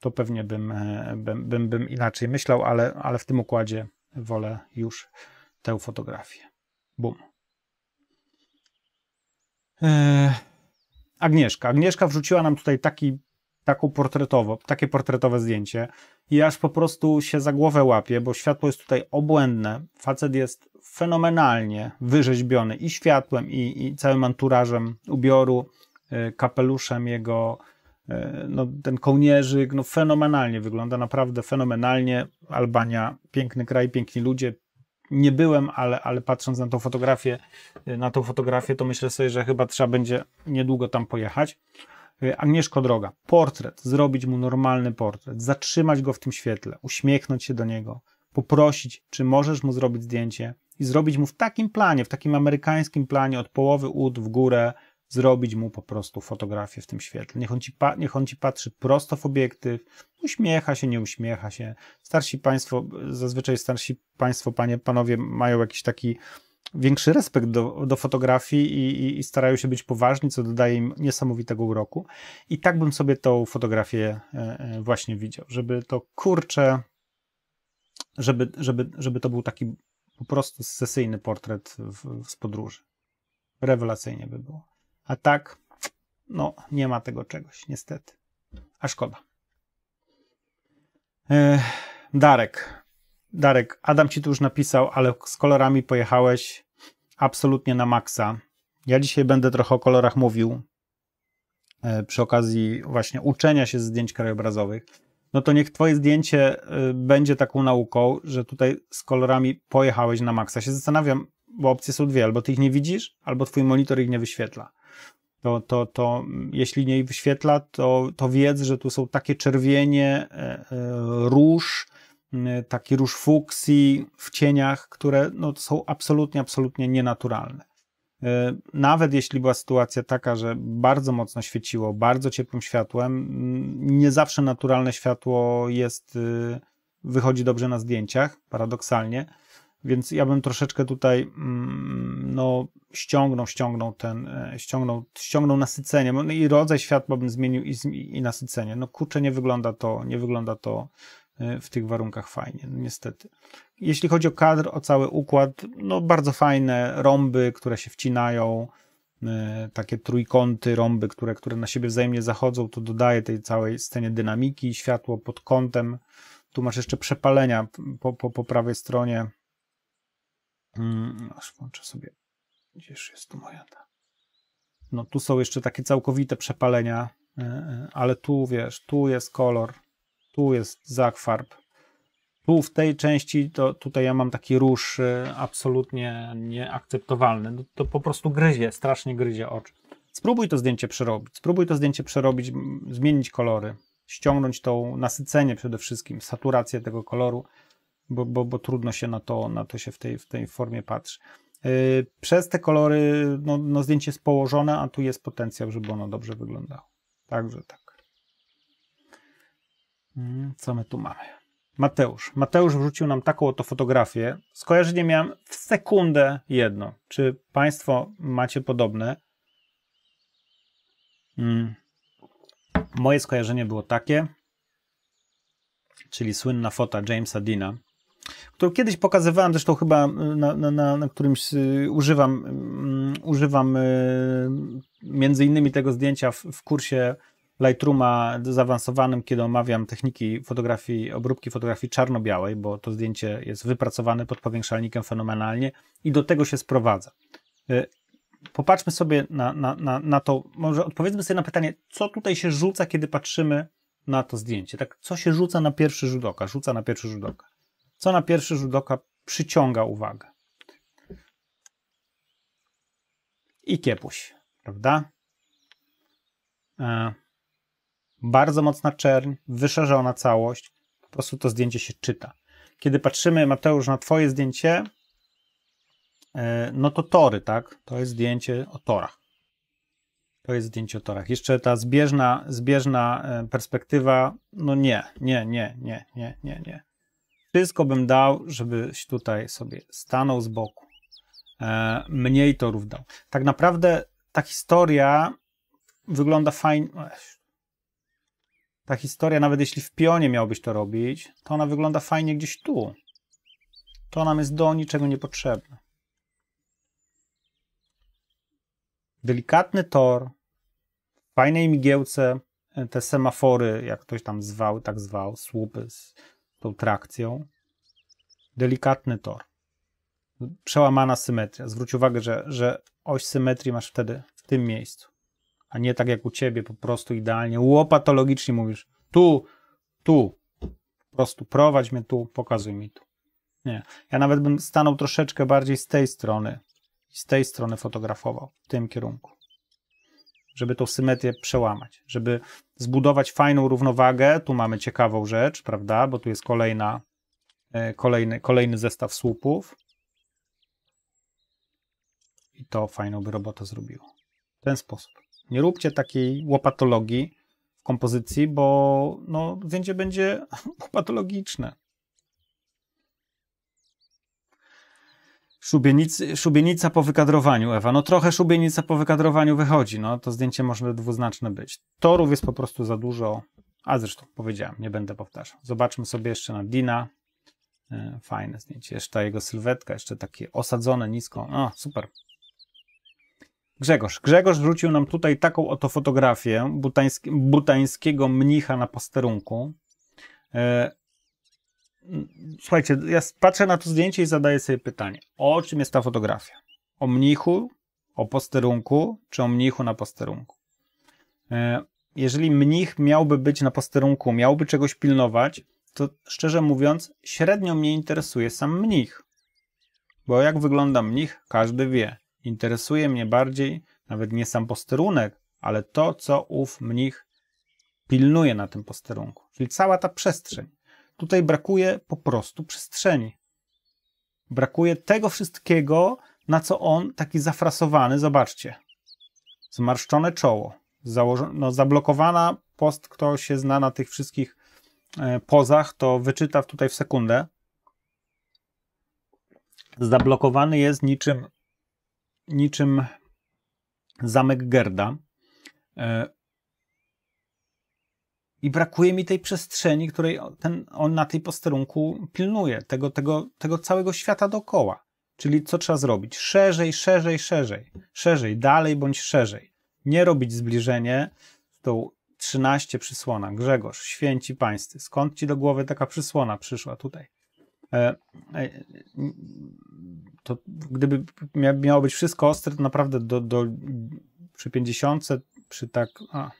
to pewnie bym, e, bym, bym, bym inaczej myślał, ale, ale w tym układzie wolę już tę fotografię. Bum. Eee, Agnieszka. Agnieszka wrzuciła nam tutaj taki taką portretowo, takie portretowe zdjęcie i aż po prostu się za głowę łapie, bo światło jest tutaj obłędne. Facet jest fenomenalnie wyrzeźbiony i światłem, i, i całym anturażem ubioru, y, kapeluszem jego, y, no, ten kołnierzyk, no fenomenalnie wygląda, naprawdę fenomenalnie. Albania, piękny kraj, piękni ludzie. Nie byłem, ale, ale patrząc na tą fotografię, y, na tą fotografię, to myślę sobie, że chyba trzeba będzie niedługo tam pojechać. Y, Agnieszko droga, portret, zrobić mu normalny portret, zatrzymać go w tym świetle, uśmiechnąć się do niego, poprosić, czy możesz mu zrobić zdjęcie i zrobić mu w takim planie, w takim amerykańskim planie od połowy ud w górę, zrobić mu po prostu fotografię w tym świetle. Niech on ci, niech on ci patrzy prosto w obiektyw, uśmiecha się, nie uśmiecha się. Starsi państwo, y, zazwyczaj starsi państwo, panie, panowie mają jakiś taki większy respekt do, do fotografii i, i, i, starają się być poważni, co dodaje im niesamowitego uroku. I tak bym sobie tą fotografię e, e, właśnie widział, żeby to kurcze, żeby, żeby, żeby to był taki po prostu sesyjny portret w, z podróży. Rewelacyjnie by było. A tak, no, nie ma tego czegoś, niestety. A szkoda. E, Darek. Darek, Adam ci tu już napisał, ale z kolorami pojechałeś absolutnie na maksa. Ja dzisiaj będę trochę o kolorach mówił e, przy okazji właśnie uczenia się zdjęć krajobrazowych. No to niech twoje zdjęcie e, będzie taką nauką, że tutaj z kolorami pojechałeś na maksa. Się zastanawiam, bo opcje są dwie, albo ty ich nie widzisz, albo twój monitor ich nie wyświetla. To, to, to jeśli nie wyświetla, to, to wiedz, że tu są takie czerwienie, e, róż, Y, taki róż fuksji w cieniach, które no, są absolutnie, absolutnie nienaturalne. Y, nawet jeśli była sytuacja taka, że bardzo mocno świeciło, bardzo ciepłym światłem, mm, nie zawsze naturalne światło jest, y, wychodzi dobrze na zdjęciach, paradoksalnie. Więc ja bym troszeczkę tutaj mm, no, ściągnął, ściągnął ten, e, ściągnął, ściągnął nasycenie. No, I rodzaj światła bym zmienił i, i nasycenie. No kurczę, nie wygląda to, nie wygląda to E, w tych warunkach fajnie, no niestety. Jeśli chodzi o kadr, o cały układ, no bardzo fajne rąby, które się wcinają, e, takie trójkąty, rąby, które, które na siebie wzajemnie zachodzą, to dodaje tej całej scenie dynamiki, światło pod kątem. Tu masz jeszcze przepalenia po, po, po prawej stronie. Mm, aż włączę sobie. Gdzież jest tu moja ta? No tu są jeszcze takie całkowite przepalenia, e, ale tu wiesz, tu jest kolor tu jest zakwarb. Tu w tej części, to tutaj ja mam taki róż y, absolutnie nieakceptowalny. No, to po prostu gryzie, strasznie gryzie oczy. Spróbuj to zdjęcie przerobić. Spróbuj to zdjęcie przerobić, zmienić kolory, ściągnąć tą nasycenie przede wszystkim, saturację tego koloru, bo, bo, bo trudno się na to, na to się w tej, w tej formie patrzy. Yy, przez te kolory no, no zdjęcie jest położone, a tu jest potencjał, żeby ono dobrze wyglądało. Także tak. Mhm, co my tu mamy? Mateusz. Mateusz wrzucił nam taką oto fotografię. Skojarzenie miałem w sekundę jedno. Czy Państwo macie podobne? Mm. Moje skojarzenie było takie, czyli słynna fota Jamesa Dina, którą kiedyś pokazywałem, zresztą chyba y, na, na, na którymś y, używam, y, mm, używam y, między innymi tego zdjęcia w, w kursie Lightrooma zaawansowanym, kiedy omawiam techniki fotografii, obróbki fotografii czarno-białej, bo to zdjęcie jest wypracowane pod powiększalnikiem fenomenalnie i do tego się sprowadza. Y, popatrzmy sobie na, na, na, na to, może odpowiedzmy sobie na pytanie, co tutaj się rzuca, kiedy patrzymy na to zdjęcie. Tak, co się rzuca na pierwszy rzut oka? Rzuca na pierwszy rzut oka. Co na pierwszy rzut oka przyciąga uwagę? I kiepuś, prawda? E bardzo mocna czerń, wyszerzona całość. Po prostu to zdjęcie się czyta. Kiedy patrzymy, Mateusz, na Twoje zdjęcie, e, no to tory, tak? To jest zdjęcie o torach. To jest zdjęcie o torach. Jeszcze ta zbieżna, zbieżna e, perspektywa, no nie, nie, nie, nie, nie, nie, nie. Wszystko bym dał, żebyś tutaj sobie stanął z boku. E, mniej torów dał. Tak naprawdę ta historia wygląda fajnie ta historia, nawet jeśli w pionie miałbyś to robić, to ona wygląda fajnie gdzieś tu. To nam jest do niczego niepotrzebne. Delikatny tor, w fajnej migiełce, e, te semafory, jak ktoś tam zwał, tak zwał, słupy z tą trakcją. Delikatny tor. Przełamana symetria. Zwróć uwagę, że, że oś symetrii masz wtedy w tym miejscu a nie tak jak u ciebie, po prostu idealnie, łopatologicznie mówisz tu, tu, po prostu prowadź mnie tu, pokazuj mi tu. Nie. Ja nawet bym stanął troszeczkę bardziej z tej strony z tej strony fotografował, w tym kierunku. Żeby tą symetrię przełamać, żeby zbudować fajną równowagę. Tu mamy ciekawą rzecz, prawda? Bo tu jest kolejna, e, kolejny, kolejny zestaw słupów. I to fajną by robotę zrobiło. W ten sposób. Nie róbcie takiej łopatologii w kompozycji, bo no, zdjęcie będzie [laughs] łopatologiczne. Szubienic, szubienica po wykadrowaniu, Ewa. No trochę szubienica po wykadrowaniu wychodzi. No to zdjęcie może dwuznaczne być. Torów jest po prostu za dużo. A zresztą powiedziałem, nie będę powtarzał. Zobaczmy sobie jeszcze na Dina. E, fajne zdjęcie. Jeszcze ta jego sylwetka, jeszcze takie osadzone nisko. No, super. Grzegorz. Grzegorz wrócił nam tutaj taką oto fotografię butański, butańskiego mnicha na posterunku. E, słuchajcie, ja patrzę na to zdjęcie i zadaję sobie pytanie. O czym jest ta fotografia? O mnichu, o posterunku, czy o mnichu na posterunku? E, jeżeli mnich miałby być na posterunku, miałby czegoś pilnować, to szczerze mówiąc, średnio mnie interesuje sam mnich. Bo jak wygląda mnich, każdy wie. Interesuje mnie bardziej nawet nie sam posterunek, ale to, co ów mnich pilnuje na tym posterunku, czyli cała ta przestrzeń. Tutaj brakuje po prostu przestrzeni. Brakuje tego wszystkiego, na co on taki zafrasowany, zobaczcie. Zmarszczone czoło, no, zablokowana post, kto się zna na tych wszystkich e, pozach, to wyczyta tutaj w sekundę. Zablokowany jest niczym niczym zamek Gerda. E, I brakuje mi tej przestrzeni, której ten, on na tej posterunku pilnuje, tego, tego, tego całego świata dookoła. Czyli co trzeba zrobić? Szerzej, szerzej, szerzej, szerzej, dalej bądź szerzej. Nie robić zbliżenie z tą 13 przysłona. Grzegorz, święci pańscy, skąd ci do głowy taka przysłona przyszła tutaj? E, e, to gdyby miało być wszystko ostre, to naprawdę do, do przy 50, przy tak. A,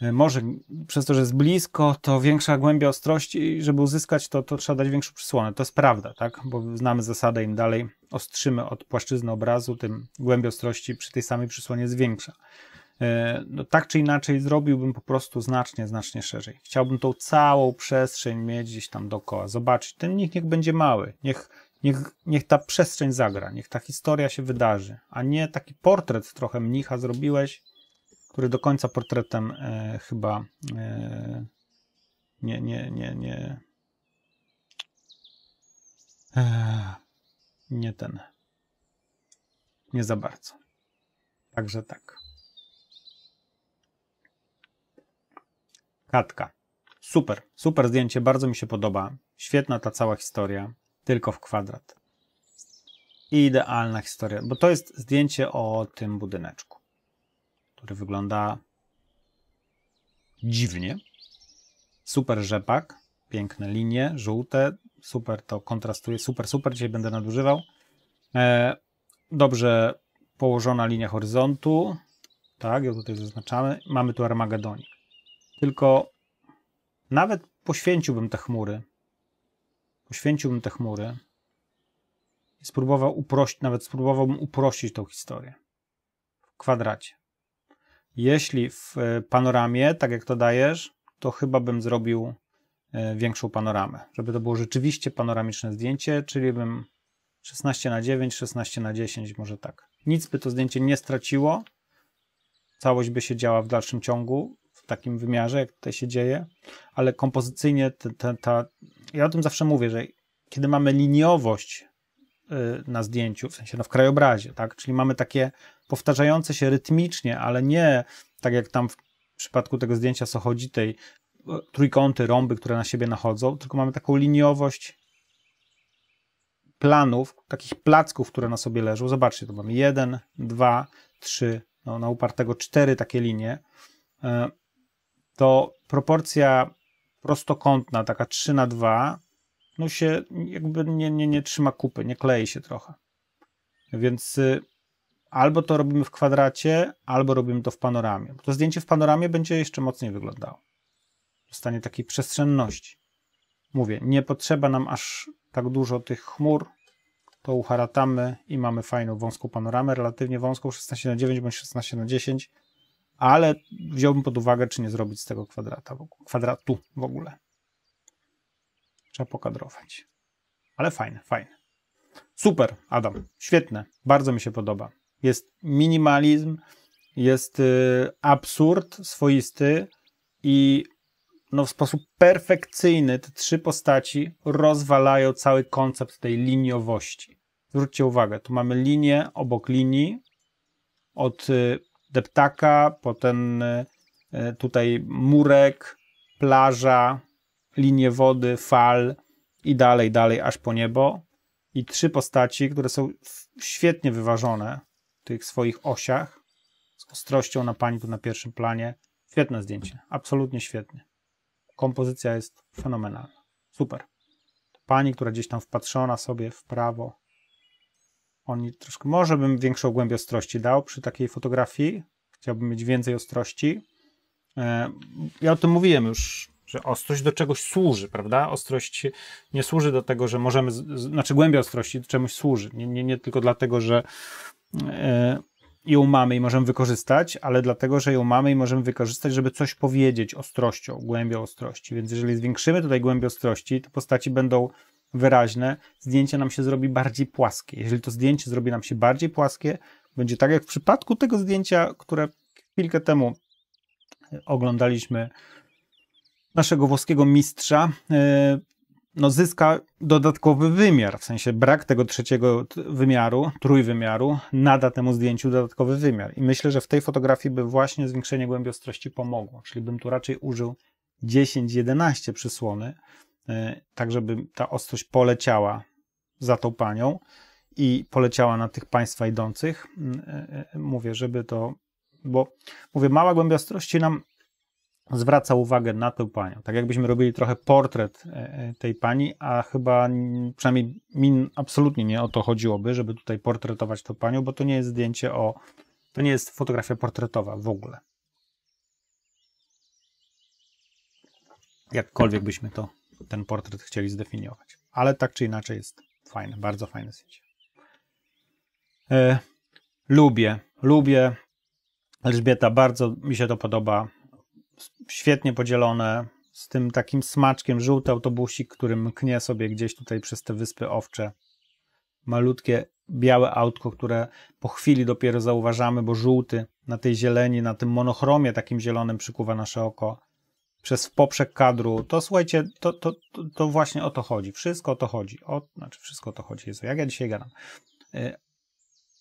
e, może przez to, że jest blisko, to większa głębia ostrości, żeby uzyskać to, to trzeba dać większą przysłonę. To jest prawda, tak? Bo znamy zasadę, im dalej ostrzymy od płaszczyzny obrazu, tym głębia ostrości przy tej samej przysłonie zwiększa. większa. E, no, tak czy inaczej zrobiłbym po prostu znacznie, znacznie szerzej. Chciałbym tą całą przestrzeń mieć gdzieś tam dookoła, zobaczyć. Ten niech niech będzie mały, niech, niech, niech ta przestrzeń zagra, niech ta historia się wydarzy, a nie taki portret trochę mnicha zrobiłeś, który do końca portretem e, chyba e, nie, nie, nie, nie e, nie ten nie za bardzo. Także tak. Katka. Super, super zdjęcie, bardzo mi się podoba. Świetna ta cała historia, tylko w kwadrat. Idealna historia, bo to jest zdjęcie o tym budyneczku, który wygląda dziwnie. Super rzepak, piękne linie, żółte, super to kontrastuje, super, super, dzisiaj będę nadużywał. E, dobrze położona linia horyzontu, tak, ją tutaj zaznaczamy. Mamy tu Armagedonik. Tylko nawet poświęciłbym te chmury. Poświęciłbym te chmury i spróbował uprościć, nawet spróbowałbym uprościć tą historię w kwadracie. Jeśli w e, panoramie, tak jak to dajesz, to chyba bym zrobił e, większą panoramę, żeby to było rzeczywiście panoramiczne zdjęcie, czyli bym 16 na 9, 16 na 10, może tak. Nic by to zdjęcie nie straciło, całość by się działa w dalszym ciągu, takim wymiarze, jak tutaj się dzieje, ale kompozycyjnie ta, ta, ta ja o tym zawsze mówię, że kiedy mamy liniowość y, na zdjęciu, w sensie no w krajobrazie, tak? Czyli mamy takie powtarzające się rytmicznie, ale nie tak jak tam w przypadku tego zdjęcia Sochodzitej, y, trójkąty, rąby, które na siebie nachodzą, tylko mamy taką liniowość planów, takich placków, które na sobie leżą. Zobaczcie, to mamy jeden, dwa, trzy, no, na upartego cztery takie linie. Y, to proporcja prostokątna, taka 3 na 2, no się jakby nie, nie, nie trzyma kupy, nie klei się trochę. Więc y, albo to robimy w kwadracie, albo robimy to w panoramie. Bo to zdjęcie w panoramie będzie jeszcze mocniej wyglądało. stanie takiej przestrzenności. Mówię, nie potrzeba nam aż tak dużo tych chmur, to uharatamy i mamy fajną wąską panoramę, relatywnie wąską 16 na 9 bądź 16 na 10 ale wziąłbym pod uwagę, czy nie zrobić z tego kwadrata, kwadratu w ogóle. Trzeba pokadrować. Ale fajne, fajne. Super, Adam. Świetne. Bardzo mi się podoba. Jest minimalizm, jest y, absurd swoisty i no, w sposób perfekcyjny te trzy postaci rozwalają cały koncept tej liniowości. Zwróćcie uwagę, tu mamy linię obok linii od y, deptaka, potem e, tutaj murek, plaża, linie wody, fal i dalej, dalej, aż po niebo. I trzy postaci, które są świetnie wyważone w tych swoich osiach, z ostrością na pani tu na pierwszym planie. Świetne zdjęcie, absolutnie świetnie. Kompozycja jest fenomenalna. Super. Pani, która gdzieś tam wpatrzona sobie w prawo, oni troszkę, może bym większą głębię ostrości dał przy takiej fotografii. Chciałbym mieć więcej ostrości. E, ja o tym mówiłem już, że ostrość do czegoś służy, prawda? Ostrość nie służy do tego, że możemy, znaczy głębia ostrości czemuś służy. Nie, nie, nie tylko dlatego, że e, ją mamy i możemy wykorzystać, ale dlatego, że ją mamy i możemy wykorzystać, żeby coś powiedzieć ostrością, głębią ostrości. Więc jeżeli zwiększymy tutaj głębię ostrości, to postaci będą wyraźne, zdjęcie nam się zrobi bardziej płaskie. Jeżeli to zdjęcie zrobi nam się bardziej płaskie, będzie tak jak w przypadku tego zdjęcia, które chwilkę temu e, oglądaliśmy naszego włoskiego mistrza, e, no zyska dodatkowy wymiar, w sensie brak tego trzeciego wymiaru, trójwymiaru, nada temu zdjęciu dodatkowy wymiar. I myślę, że w tej fotografii by właśnie zwiększenie głębi ostrości pomogło, czyli bym tu raczej użył 10-11 przysłony, E, tak żeby ta ostrość poleciała za tą panią i poleciała na tych państwa idących. Mm, e, e, mówię, żeby to, bo mówię, mała głębia ostrości nam zwraca uwagę na tę panią. Tak jakbyśmy robili trochę portret tej pani, a chyba przynajmniej mi absolutnie nie o to chodziłoby, żeby tutaj portretować tę panią, bo to nie jest zdjęcie o, to nie jest fotografia portretowa w ogóle. Jakkolwiek byśmy to ten portret chcieli zdefiniować. Ale tak czy inaczej jest fajne, bardzo fajne zdjęcie. E, lubię, lubię Elżbieta, bardzo mi się to podoba. Świetnie podzielone, z tym takim smaczkiem, żółty autobusik, który mknie sobie gdzieś tutaj przez te wyspy owcze. Malutkie białe autko, które po chwili dopiero zauważamy, bo żółty na tej zieleni, na tym monochromie takim zielonym przykuwa nasze oko przez poprzek kadru, to słuchajcie, to, to, to, to, właśnie o to chodzi. Wszystko o to chodzi. O, znaczy, wszystko o to chodzi. Jezu, jak ja dzisiaj gadam. Y,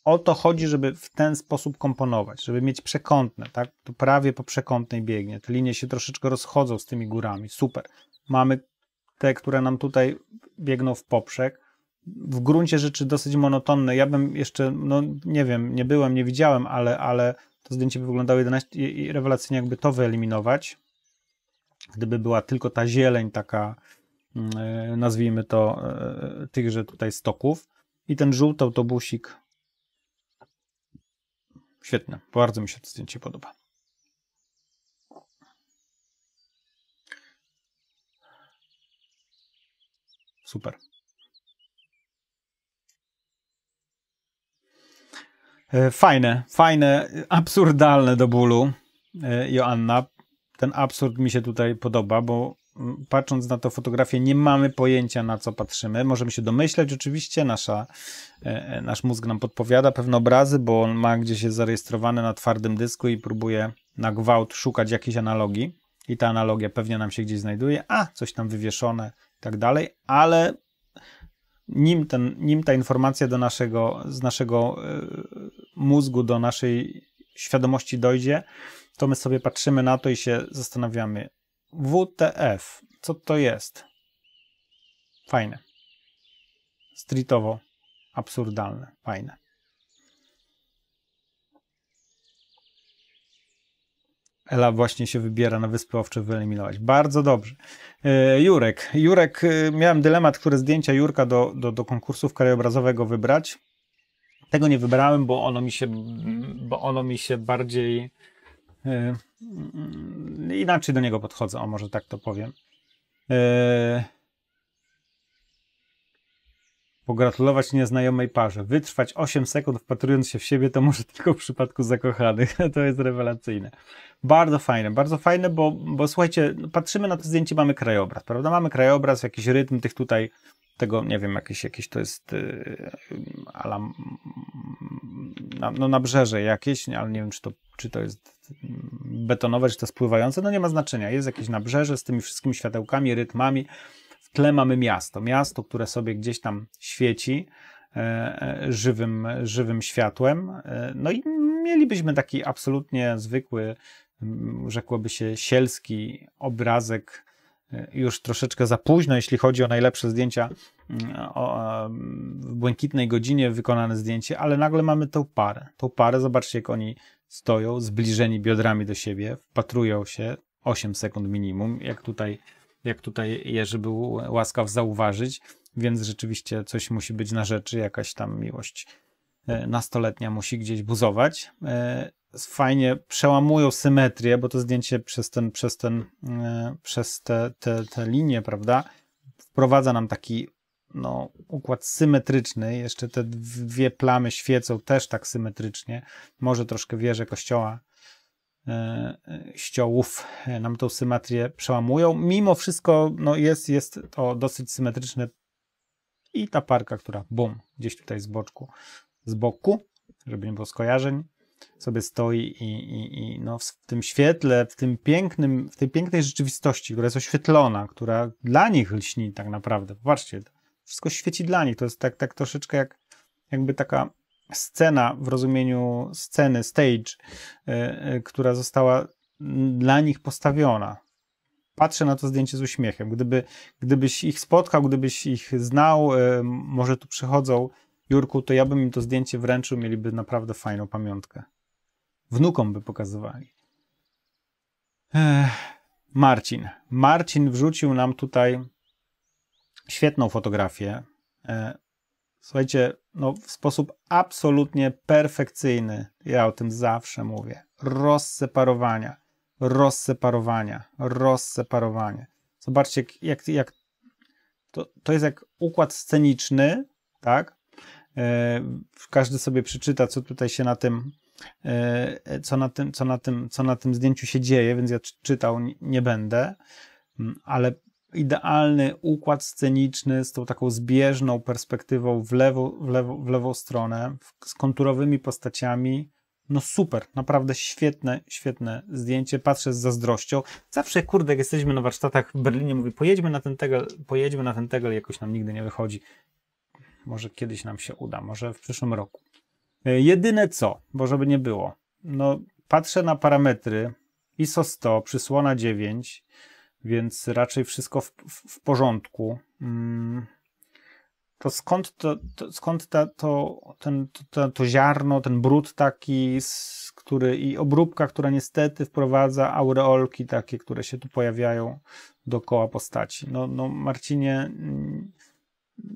o to chodzi, żeby w ten sposób komponować, żeby mieć przekątne, tak? To prawie po przekątnej biegnie. Te linie się troszeczkę rozchodzą z tymi górami. Super. Mamy te, które nam tutaj biegną w poprzek. W gruncie rzeczy dosyć monotonne. Ja bym jeszcze, no nie wiem, nie byłem, nie widziałem, ale, ale to zdjęcie by wyglądało 11, rewelacyjnie, jakby to wyeliminować gdyby była tylko ta zieleń taka, mm, e, nazwijmy to, e, tychże tutaj stoków i ten żółty autobusik. Świetne, bardzo mi się to zdjęcie podoba. Super. E, fajne, fajne, absurdalne do bólu, Joanna ten absurd mi się tutaj podoba, bo mm, patrząc na tę fotografię, nie mamy pojęcia na co patrzymy. Możemy się domyśleć, oczywiście, nasza, e, e, nasz mózg nam podpowiada pewne obrazy, bo on ma gdzieś się zarejestrowane na twardym dysku i próbuje na gwałt szukać jakiejś analogii. I ta analogia pewnie nam się gdzieś znajduje, a coś tam wywieszone i tak dalej, ale nim, ten, nim ta informacja do naszego, z naszego e, mózgu, do naszej świadomości dojdzie, to my sobie patrzymy na to i się zastanawiamy, WTF, co to jest? Fajne. Streetowo, absurdalne, fajne. Ela właśnie się wybiera na Wyspy Owcze wyeliminować. Bardzo dobrze. E, Jurek. Jurek, e, miałem dylemat, które zdjęcia Jurka do, do, do konkursów krajobrazowego wybrać. Tego nie wybrałem, bo ono mi się, bo ono mi się bardziej E, mm, inaczej do niego podchodzę, o może tak to powiem. E, pogratulować nieznajomej parze. Wytrwać 8 sekund wpatrując się w siebie, to może tylko w przypadku zakochanych. [laughs] To jest rewelacyjne. Bardzo fajne, bardzo fajne, bo, bo słuchajcie, no, patrzymy na to zdjęcie, mamy krajobraz, prawda? Mamy krajobraz, jakiś rytm tych tutaj tego, nie wiem, jakieś, jakieś to jest yy, alam, na, no nabrzeże jakieś, ale nie wiem, czy to, czy to jest mm, betonowe, czy to spływające, no nie ma znaczenia. Jest jakieś nabrzeże z tymi wszystkimi światełkami, rytmami. W tle mamy miasto. Miasto, które sobie gdzieś tam świeci e, e, żywym, żywym światłem. E, no i mielibyśmy taki absolutnie zwykły, rzekłoby się, sielski obrazek Y, już troszeczkę za późno, jeśli chodzi o najlepsze zdjęcia mm, w błękitnej godzinie wykonane zdjęcie, ale nagle mamy tą parę. Tą parę, zobaczcie jak oni stoją, zbliżeni biodrami do siebie, wpatrują się, 8 sekund minimum, jak tutaj, jak tutaj Jerzy był łaskaw zauważyć, więc rzeczywiście coś musi być na rzeczy, jakaś tam miłość y, nastoletnia musi gdzieś buzować. Y, fajnie przełamują symetrię, bo to zdjęcie przez ten, przez ten, e, przez te, te, te linie, prawda, wprowadza nam taki no, układ symetryczny. Jeszcze te dwie plamy świecą też tak symetrycznie. Może troszkę wieże kościoła e, ściołów e, nam tą symetrię przełamują. Mimo wszystko no jest, jest to dosyć symetryczne i ta parka, która bum, gdzieś tutaj z boczku, z boku, żeby nie było skojarzeń, sobie stoi i, i, i no w tym świetle, w tym pięknym, w tej pięknej rzeczywistości, która jest oświetlona, która dla nich lśni tak naprawdę. Popatrzcie, wszystko świeci dla nich. To jest tak, tak troszeczkę jak jakby taka scena w rozumieniu sceny, stage, e, e, która została dla nich postawiona. Patrzę na to zdjęcie z uśmiechem. Gdyby, gdybyś ich spotkał, gdybyś ich znał, e, może tu przychodzą, Jurku, to ja bym im to zdjęcie wręczył, mieliby naprawdę fajną pamiątkę. Wnukom by pokazywali. Ech, Marcin. Marcin wrzucił nam tutaj świetną fotografię. E, słuchajcie, no, w sposób absolutnie perfekcyjny, ja o tym zawsze mówię, rozseparowania, rozseparowania, rozseparowanie. Zobaczcie, jak, jak to, to jest jak układ sceniczny, tak? E, każdy sobie przeczyta, co tutaj się na tym, e, e, co na tym, co na tym, co na tym zdjęciu się dzieje, więc ja czytał nie będę, mm, ale idealny układ sceniczny z tą taką zbieżną perspektywą w, lewo, w, lewo, w lewą stronę, z konturowymi postaciami. No super, naprawdę świetne, świetne zdjęcie. Patrzę z zazdrością. Zawsze, kurde, jak jesteśmy na warsztatach w Berlinie, mówię, pojedźmy na ten tegel, pojedźmy na ten tegel, jakoś nam nigdy nie wychodzi. Może kiedyś nam się uda, może w przyszłym roku. E, jedyne co, bo żeby nie było, no patrzę na parametry ISO 100, przysłona 9, więc raczej wszystko w, w, w porządku. Mm. To skąd, to, to skąd ta, to, ten, to, to, ziarno, ten brud taki, z, który i obróbka, która niestety wprowadza aureolki takie, które się tu pojawiają dookoła postaci. No, no Marcinie, mm,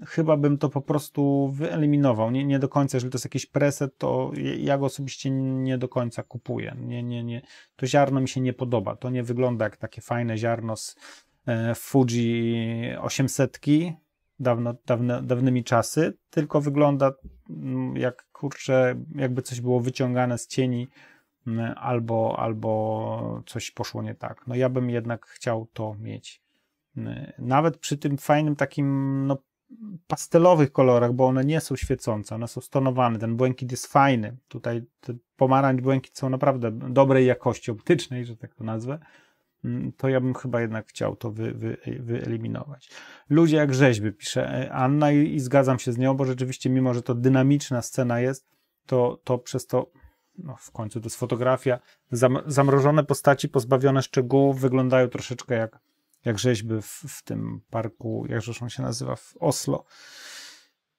chyba bym to po prostu wyeliminował. Nie, nie do końca, jeżeli to jest jakiś preset, to ja go osobiście nie do końca kupuję. Nie, nie, nie. To ziarno mi się nie podoba. To nie wygląda jak takie fajne ziarno z e, Fuji 800 dawno, dawne, dawnymi czasy, tylko wygląda mm, jak kurczę, jakby coś było wyciągane z cieni mm, albo, albo coś poszło nie tak. No ja bym jednak chciał to mieć. Mm, nawet przy tym fajnym takim no, pastelowych kolorach, bo one nie są świecące, one są stonowane. Ten błękit jest fajny. Tutaj pomarańcz, błękit są naprawdę dobrej jakości optycznej, że tak to nazwę. Mm, to ja bym chyba jednak chciał to wy, wy, wyeliminować. Ludzie jak rzeźby, pisze e, Anna, i, i zgadzam się z nią, bo rzeczywiście, mimo że to dynamiczna scena jest, to, to przez to no, w końcu to jest fotografia, zam, zamrożone postaci, pozbawione szczegółów, wyglądają troszeczkę jak jak rzeźby w, w tym parku, jak on się nazywa, w Oslo.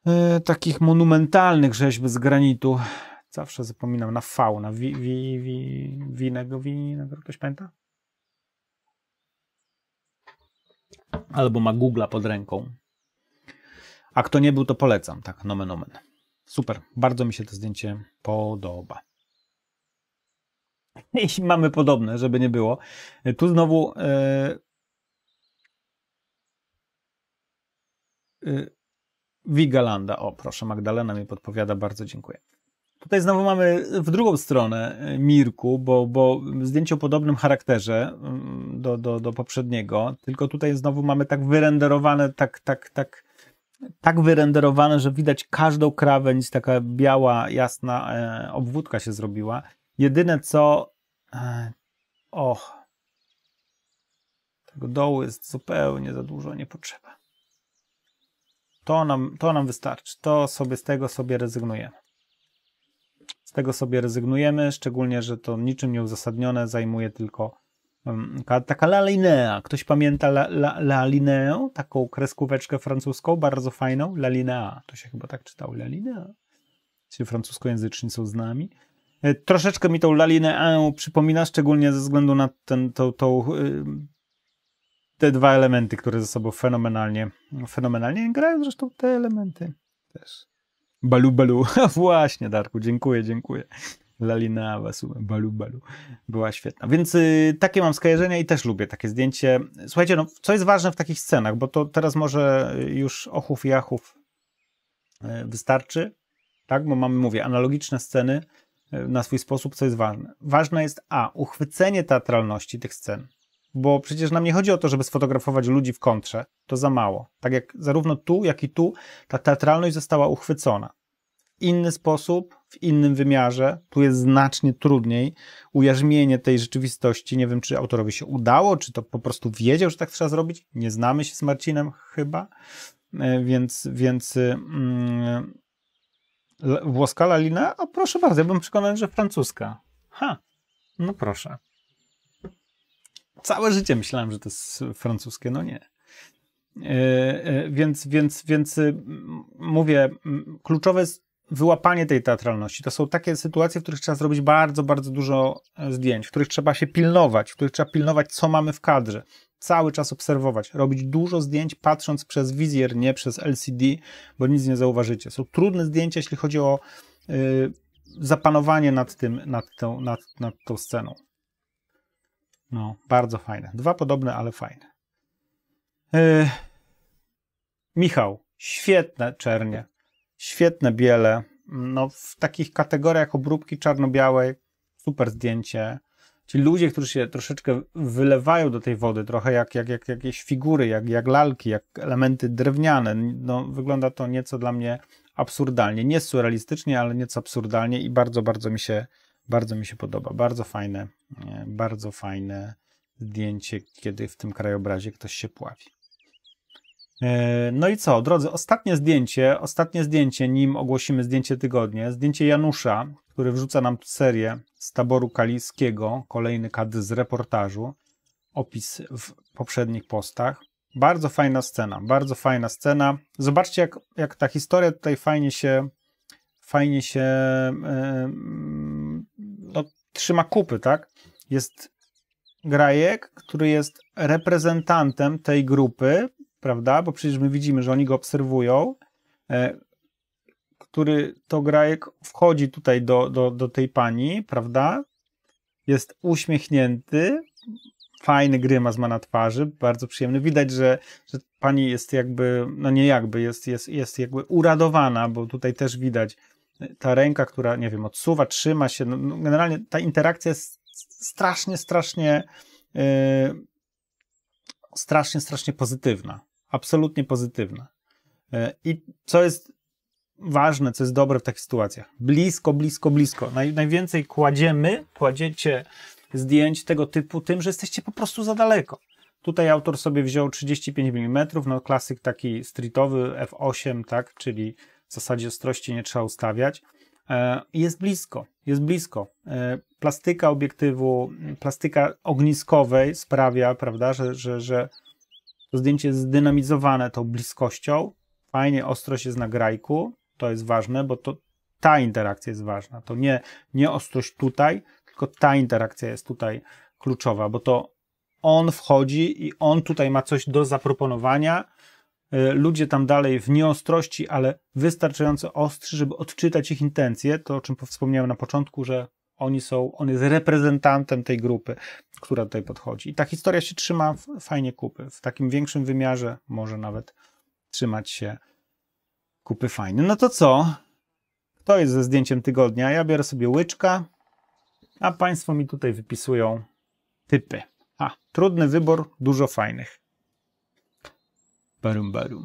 E, takich monumentalnych rzeźb z granitu. Zawsze zapominam na V, na wi, wi, wi, Winego, Winego, ktoś pamięta? Albo ma Google'a pod ręką. A kto nie był, to polecam, tak, nomen omen. Super, bardzo mi się to zdjęcie podoba. [laughs] I mamy podobne, żeby nie było. E, tu znowu... E, Y, Wigalanda. O, proszę, Magdalena mi podpowiada, bardzo dziękuję. Tutaj znowu mamy w drugą stronę y, Mirku, bo, bo zdjęcie o podobnym charakterze mm, do, do, do poprzedniego, tylko tutaj znowu mamy tak wyrenderowane, tak, tak, tak, tak wyrenderowane, że widać każdą krawędź, taka biała, jasna e, obwódka się zrobiła. Jedyne co... E, och... Tego dołu jest zupełnie za dużo, nie potrzeba. To nam, to nam wystarczy. To sobie z tego sobie rezygnujemy. Z tego sobie rezygnujemy, szczególnie, że to niczym nieuzasadnione zajmuje tylko mm, taka la linea. Ktoś pamięta la, la, la linea? Taką kreskóweczkę francuską, bardzo fajną. La linea. To się chyba tak czytał. La linea. Ci francuskojęzyczni są z nami. E, troszeczkę mi tą Linea przypomina, szczególnie ze względu na ten, to te dwa elementy, które ze sobą fenomenalnie, fenomenalnie grają zresztą te elementy też. Balu balu, [laughs] właśnie Darku, dziękuję, dziękuję. Lalina Wasu, balu balu. Była świetna. Więc y, takie mam skojarzenia i też lubię takie zdjęcie. Słuchajcie, no, co jest ważne w takich scenach, bo to teraz może y, już ochów i achów y, wystarczy, tak? Bo mamy, mówię, analogiczne sceny y, na swój sposób, co jest ważne. Ważne jest A, uchwycenie teatralności tych scen bo przecież nam nie chodzi o to, żeby sfotografować ludzi w kontrze. To za mało. Tak jak zarówno tu, jak i tu ta teatralność została uchwycona. Inny sposób, w innym wymiarze, tu jest znacznie trudniej ujarzmienie tej rzeczywistości. Nie wiem, czy autorowi się udało, czy to po prostu wiedział, że tak trzeba zrobić. Nie znamy się z Marcinem chyba, e, więc, więc mm, włoska lalina, a proszę bardzo, ja bym przekonany, że francuska. Ha, no proszę całe życie myślałem, że to jest francuskie. No nie. E, e, więc, więc, więc y, mówię, kluczowe jest wyłapanie tej teatralności. To są takie sytuacje, w których trzeba zrobić bardzo, bardzo dużo e, zdjęć, w których trzeba się pilnować, w których trzeba pilnować, co mamy w kadrze. Cały czas obserwować, robić dużo zdjęć patrząc przez wizjer, nie przez LCD, bo nic nie zauważycie. Są trudne zdjęcia, jeśli chodzi o y, zapanowanie nad tym, nad tą, nad, nad tą sceną. No, bardzo fajne. Dwa podobne, ale fajne. Yy. Michał, świetne czernie, świetne biele. No, w takich kategoriach obróbki czarno-białej, super zdjęcie. Ci ludzie, którzy się troszeczkę wylewają do tej wody, trochę jak, jak, jak jakieś figury, jak, jak lalki, jak elementy drewniane, no, wygląda to nieco dla mnie absurdalnie. Nie surrealistycznie, ale nieco absurdalnie i bardzo, bardzo mi się bardzo mi się podoba, bardzo fajne, e, bardzo fajne zdjęcie, kiedy w tym krajobrazie ktoś się pławi. E, no i co, drodzy, ostatnie zdjęcie, ostatnie zdjęcie, nim ogłosimy zdjęcie tygodnie, zdjęcie Janusza, który wrzuca nam tu serię z taboru kaliskiego, kolejny kadr z reportażu, opis w poprzednich postach. Bardzo fajna scena, bardzo fajna scena. Zobaczcie, jak, jak ta historia tutaj fajnie się, fajnie się yy, trzyma kupy, tak? Jest Grajek, który jest reprezentantem tej grupy, prawda? Bo przecież my widzimy, że oni go obserwują. E, który to Grajek wchodzi tutaj do, do, do tej pani, prawda? Jest uśmiechnięty, fajny grymas ma na twarzy, bardzo przyjemny. Widać, że, że pani jest jakby, no nie jakby, jest, jest, jest jakby uradowana, bo tutaj też widać, ta ręka, która, nie wiem, odsuwa, trzyma się, no, no, generalnie ta interakcja jest strasznie, strasznie, yy, strasznie, strasznie pozytywna. Absolutnie pozytywna. Yy, I co jest ważne, co jest dobre w takich sytuacjach? Blisko, blisko, blisko. Naj, najwięcej kładziemy, kładziecie zdjęć tego typu tym, że jesteście po prostu za daleko. Tutaj autor sobie wziął 35 mm, no klasyk taki streetowy F8, tak, czyli w zasadzie ostrości nie trzeba ustawiać. E, jest blisko, jest blisko. E, plastyka obiektywu, plastyka ogniskowej sprawia, prawda, że, że, że to zdjęcie jest zdynamizowane tą bliskością. Fajnie ostrość jest na grajku, to jest ważne, bo to ta interakcja jest ważna. To nie, nie ostrość tutaj, tylko ta interakcja jest tutaj kluczowa, bo to on wchodzi i on tutaj ma coś do zaproponowania, E, ludzie tam dalej w nieostrości, ale wystarczająco ostrzy, żeby odczytać ich intencje, to o czym wspomniałem na początku, że oni są, on jest reprezentantem tej grupy, która tutaj podchodzi. I ta historia się trzyma fajnie kupy. W takim większym wymiarze może nawet trzymać się kupy fajne. No to co? To jest ze zdjęciem tygodnia. Ja biorę sobie łyczka, a Państwo mi tutaj wypisują typy. A, trudny wybór, dużo fajnych. Berum Berum.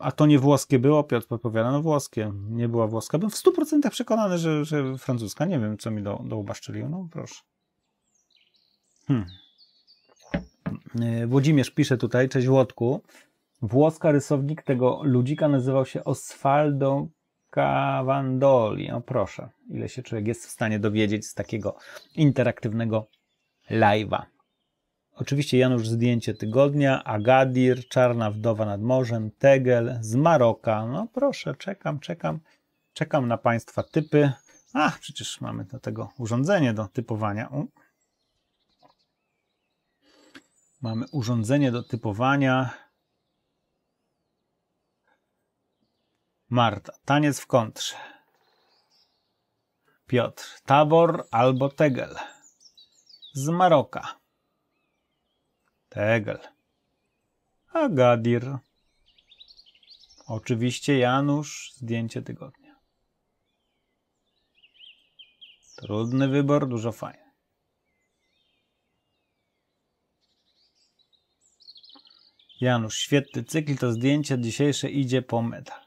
A to nie włoskie było? Piotr podpowiada, no włoskie. Nie była włoska. Byłem w 100% przekonany, że, że francuska. Nie wiem, co mi do, do No proszę. Hmm. hmm. Włodzimierz pisze tutaj, cześć Łotku. Włoska rysownik tego ludzika nazywał się Osvaldo Cavandoli. O no, proszę, ile się człowiek jest w stanie dowiedzieć z takiego interaktywnego live'a. Oczywiście Janusz Zdjęcie Tygodnia, Agadir, Czarna Wdowa nad Morzem, Tegel z Maroka. No proszę, czekam, czekam, czekam na Państwa typy. Ach, przecież mamy do tego urządzenie do typowania. U. Mamy urządzenie do typowania. Marta, taniec w kontrze. Piotr, Tabor albo Tegel. Z Maroka. Tegel. Agadir. Oczywiście Janusz, zdjęcie tygodnia. Trudny wybór, dużo fajny. Janusz, świetny cykl, to zdjęcie dzisiejsze idzie po medal.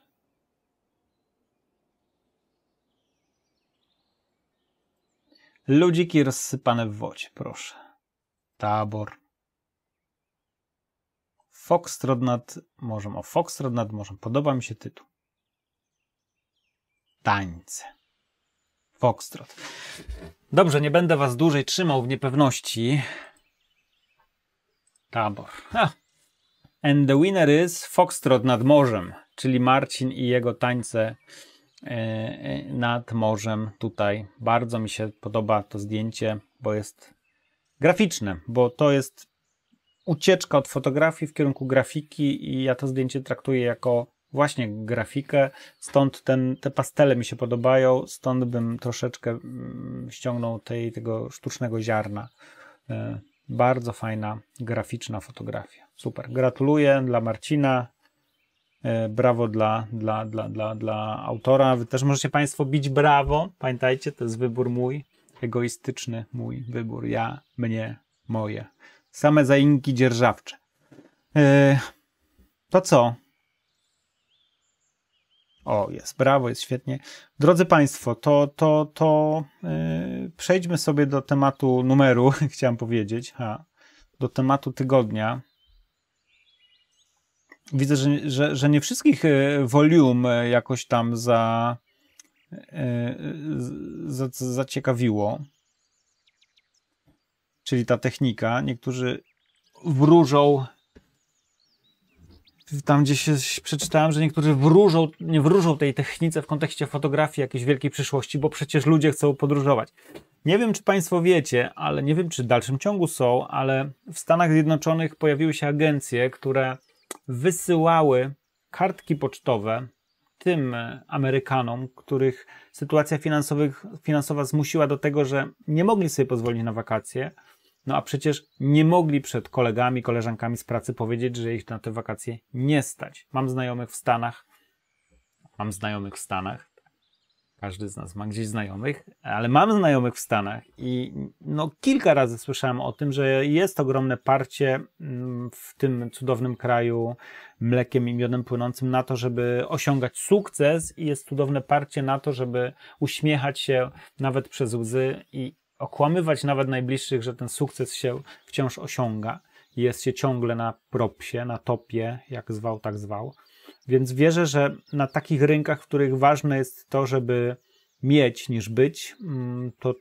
Ludziki rozsypane w wodzie, proszę. Tabor. Foxtrot nad morzem. O, Foxtrot nad morzem. Podoba mi się tytuł. Tańce. Foxtrot. Dobrze, nie będę was dłużej trzymał w niepewności. Tabor. Ha. And the winner is Foxtrot nad morzem, czyli Marcin i jego tańce e, e, nad morzem tutaj. Bardzo mi się podoba to zdjęcie, bo jest graficzne, bo to jest ucieczka od fotografii w kierunku grafiki i ja to zdjęcie traktuję jako właśnie grafikę, stąd ten, te pastele mi się podobają, stąd bym troszeczkę mm, ściągnął tej, tego sztucznego ziarna. E, bardzo fajna graficzna fotografia. Super. Gratuluję dla Marcina. E, brawo dla, dla, dla, dla, dla autora. Wy też możecie Państwo bić brawo. Pamiętajcie, to jest wybór mój, egoistyczny mój wybór. Ja, mnie, moje. Same zaimki dzierżawcze. Yy, to co? O, jest, brawo, jest świetnie. Drodzy Państwo, to, to, to yy, przejdźmy sobie do tematu numeru, [laughs] chciałem powiedzieć, ha, do tematu tygodnia. Widzę, że, że, że nie wszystkich yy, volume yy, jakoś tam za, yy, za, zaciekawiło czyli ta technika. Niektórzy wróżą. Tam gdzieś przeczytałem, że niektórzy wróżą, nie wróżą tej technice w kontekście fotografii jakiejś wielkiej przyszłości, bo przecież ludzie chcą podróżować. Nie wiem, czy Państwo wiecie, ale nie wiem, czy w dalszym ciągu są, ale w Stanach Zjednoczonych pojawiły się agencje, które wysyłały kartki pocztowe tym Amerykanom, których sytuacja finansowa zmusiła do tego, że nie mogli sobie pozwolić na wakacje, no a przecież nie mogli przed kolegami, koleżankami z pracy powiedzieć, że ich na te wakacje nie stać. Mam znajomych w Stanach. Mam znajomych w Stanach. Każdy z nas ma gdzieś znajomych, ale mam znajomych w Stanach i no kilka razy słyszałem o tym, że jest ogromne parcie mm, w tym cudownym kraju mlekiem i miodem płynącym na to, żeby osiągać sukces i jest cudowne parcie na to, żeby uśmiechać się nawet przez łzy i okłamywać nawet najbliższych, że ten sukces się wciąż osiąga, jest się ciągle na propsie, na topie, jak zwał, tak zwał. Więc wierzę, że na takich rynkach, w których ważne jest to, żeby mieć niż być, mm, to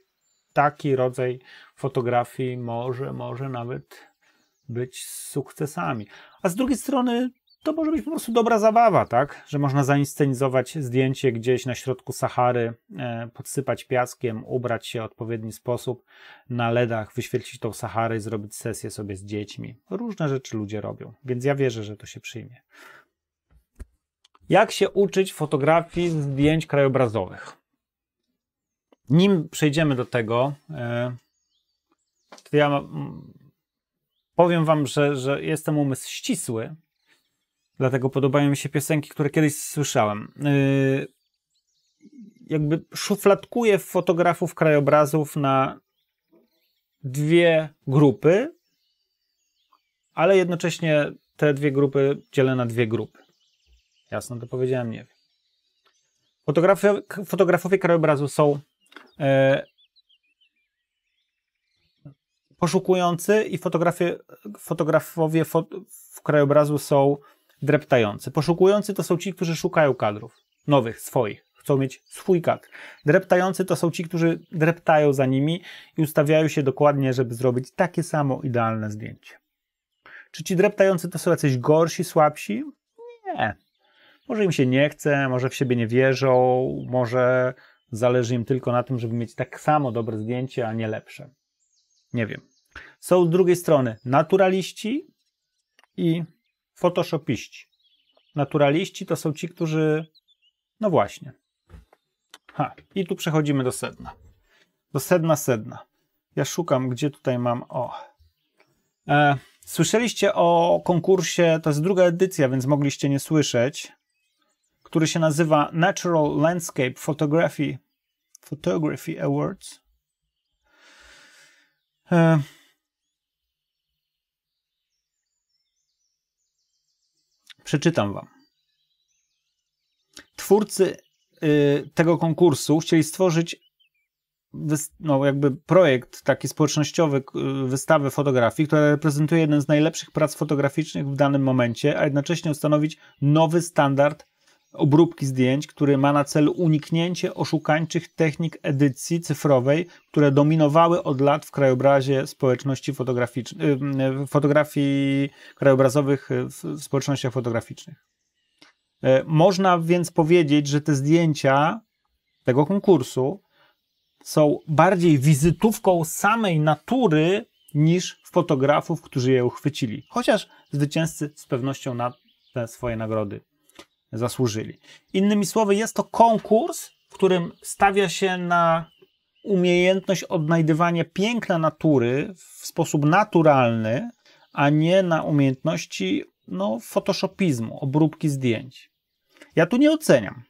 taki rodzaj fotografii może, może nawet być sukcesami. A z drugiej strony to może być po prostu dobra zabawa, tak? Że można zainscenizować zdjęcie gdzieś na środku Sahary, e, podsypać piaskiem, ubrać się w odpowiedni sposób, na LEDach wyświetlić tą Saharę i zrobić sesję sobie z dziećmi. Różne rzeczy ludzie robią, więc ja wierzę, że to się przyjmie. Jak się uczyć fotografii zdjęć krajobrazowych? Nim przejdziemy do tego, e, to ja mm, powiem Wam, że, że jestem umysł ścisły, Dlatego podobają mi się piosenki, które kiedyś słyszałem. Yy, jakby szufladkuję fotografów krajobrazów na dwie grupy, ale jednocześnie te dwie grupy dzielę na dwie grupy. Jasno to powiedziałem, nie wiem. Fotografowie, fotografowie krajobrazu są e, poszukujący i fotografie, fotografowie fo, krajobrazu są dreptający. Poszukujący to są ci, którzy szukają kadrów. Nowych, swoich. Chcą mieć swój kadr. Dreptający to są ci, którzy dreptają za nimi i ustawiają się dokładnie, żeby zrobić takie samo idealne zdjęcie. Czy ci dreptający to są jacyś gorsi, słabsi? Nie. Może im się nie chce, może w siebie nie wierzą, może zależy im tylko na tym, żeby mieć tak samo dobre zdjęcie, a nie lepsze. Nie wiem. Są z drugiej strony naturaliści i photoshopiści. Naturaliści to są ci, którzy. No właśnie. Ha, i tu przechodzimy do sedna. Do sedna, sedna. Ja szukam, gdzie tutaj mam. O. E, słyszeliście o konkursie, to jest druga edycja, więc mogliście nie słyszeć, który się nazywa Natural Landscape Photography, Photography Awards. E, Przeczytam wam. Twórcy y, tego konkursu chcieli stworzyć no, jakby projekt taki społecznościowy y, wystawy fotografii, która reprezentuje jeden z najlepszych prac fotograficznych w danym momencie, a jednocześnie ustanowić nowy standard obróbki zdjęć, który ma na celu uniknięcie oszukańczych technik edycji cyfrowej, które dominowały od lat w krajobrazie społeczności fotograficznych, y, fotografii krajobrazowych w społecznościach fotograficznych. E, można więc powiedzieć, że te zdjęcia tego konkursu są bardziej wizytówką samej natury niż fotografów, którzy je uchwycili. Chociaż zwycięzcy z pewnością na te swoje nagrody zasłużyli. Innymi słowy, jest to konkurs, w którym stawia się na umiejętność odnajdywania piękna natury w sposób naturalny, a nie na umiejętności no, photoshopizmu, obróbki zdjęć. Ja tu nie oceniam,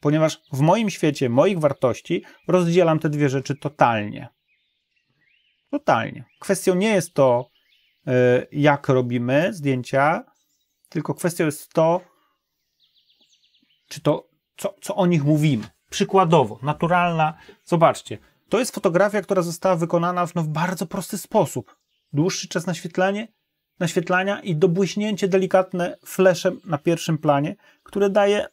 ponieważ w moim świecie, moich wartości rozdzielam te dwie rzeczy totalnie. Totalnie. Kwestią nie jest to, y, jak robimy zdjęcia, tylko kwestią jest to, czy to, co, co o nich mówimy. Przykładowo, naturalna, zobaczcie, to jest fotografia, która została wykonana w, no, w bardzo prosty sposób. Dłuższy czas naświetlenie, naświetlania i dobłyśnięcie delikatne fleszem na pierwszym planie, które daje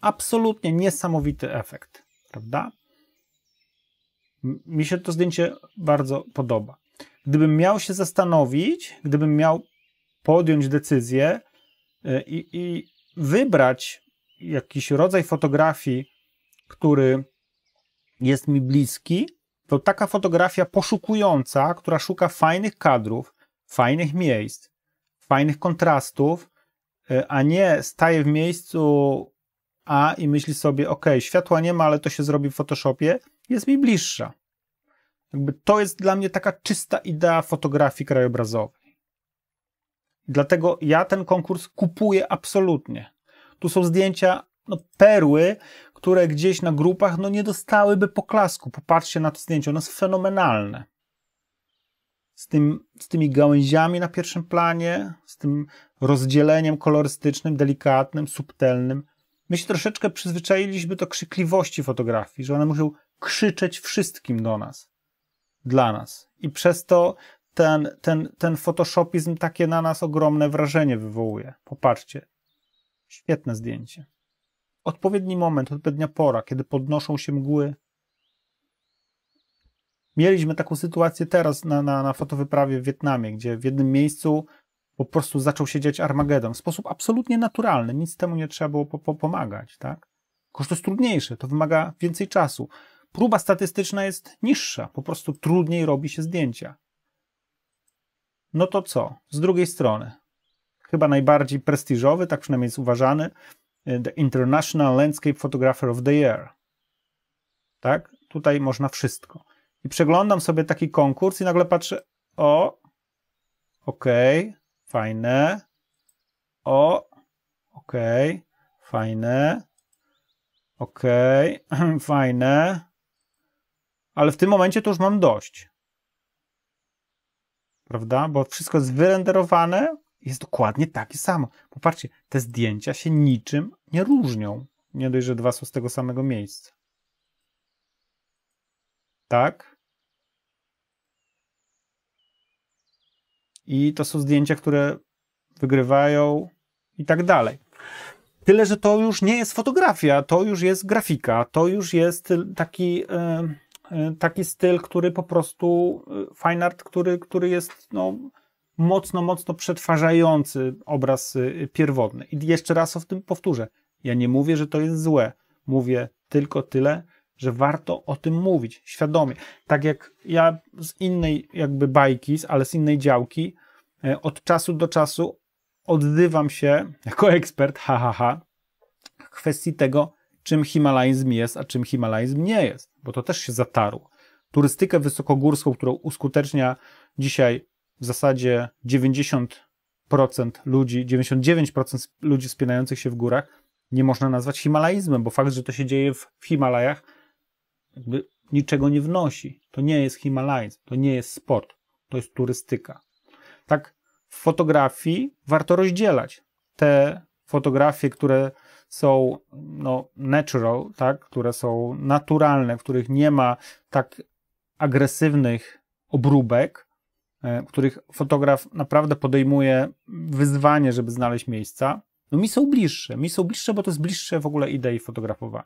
absolutnie niesamowity efekt, prawda? Mi się to zdjęcie bardzo podoba. Gdybym miał się zastanowić, gdybym miał podjąć decyzję y, i, i wybrać jakiś rodzaj fotografii, który jest mi bliski, to taka fotografia poszukująca, która szuka fajnych kadrów, fajnych miejsc, fajnych kontrastów, e, a nie staje w miejscu A i myśli sobie, ok, światła nie ma, ale to się zrobi w Photoshopie, jest mi bliższa. Jakby to jest dla mnie taka czysta idea fotografii krajobrazowej. Dlatego ja ten konkurs kupuję absolutnie. Tu są zdjęcia, no, perły, które gdzieś na grupach no, nie dostałyby poklasku. Popatrzcie na to zdjęcie, ono jest fenomenalne. Z, tym, z tymi gałęziami na pierwszym planie, z tym rozdzieleniem kolorystycznym, delikatnym, subtelnym. My się troszeczkę przyzwyczailiśmy do krzykliwości fotografii, że one muszą krzyczeć wszystkim do nas, dla nas. I przez to ten, ten, ten photoshopizm takie na nas ogromne wrażenie wywołuje. Popatrzcie. Świetne zdjęcie. Odpowiedni moment, odpowiednia pora, kiedy podnoszą się mgły. Mieliśmy taką sytuację teraz na, na, na fotowyprawie w Wietnamie, gdzie w jednym miejscu po prostu zaczął się dziać Armagedon w sposób absolutnie naturalny. Nic temu nie trzeba było po, po, pomagać, tak? Koszt jest trudniejszy, to wymaga więcej czasu. Próba statystyczna jest niższa, po prostu trudniej robi się zdjęcia. No to co? Z drugiej strony, chyba najbardziej prestiżowy, tak przynajmniej jest uważany, e, The International Landscape Photographer of the Year. Tak? Tutaj można wszystko. I przeglądam sobie taki konkurs i nagle patrzę, o, okej, okay, fajne, o, okej, okay, fajne, okej, okay, [clears throat] fajne, ale w tym momencie to już mam dość. Prawda? Bo wszystko jest wyrenderowane, jest dokładnie taki sam. Popatrzcie, te zdjęcia się niczym nie różnią. Nie dość, że dwa są z tego samego miejsca. Tak? I to są zdjęcia, które wygrywają i tak dalej. Tyle, że to już nie jest fotografia, to już jest grafika, to już jest taki, e, e, taki styl, który po prostu e, fine art, który, który jest no, mocno, mocno przetwarzający obraz y, pierwotny. I jeszcze raz o tym powtórzę. Ja nie mówię, że to jest złe. Mówię tylko tyle, że warto o tym mówić świadomie. Tak jak ja z innej jakby bajki, ale z innej działki, e, od czasu do czasu odzywam się [laughs] jako ekspert, ha, ha, ha, kwestii tego, czym himalajzm jest, a czym himalajzm nie jest, bo to też się zatarło. Turystykę wysokogórską, którą uskutecznia dzisiaj w zasadzie 90% ludzi, 99% ludzi wspinających się w górach nie można nazwać himalaizmem, bo fakt, że to się dzieje w Himalajach, niczego nie wnosi. To nie jest himalaizm, to nie jest sport, to jest turystyka. Tak w fotografii warto rozdzielać te fotografie, które są no, natural, tak, które są naturalne, w których nie ma tak agresywnych obróbek, E, których fotograf naprawdę podejmuje wyzwanie, żeby znaleźć miejsca, no mi są bliższe. Mi są bliższe, bo to jest bliższe w ogóle idei fotografowania.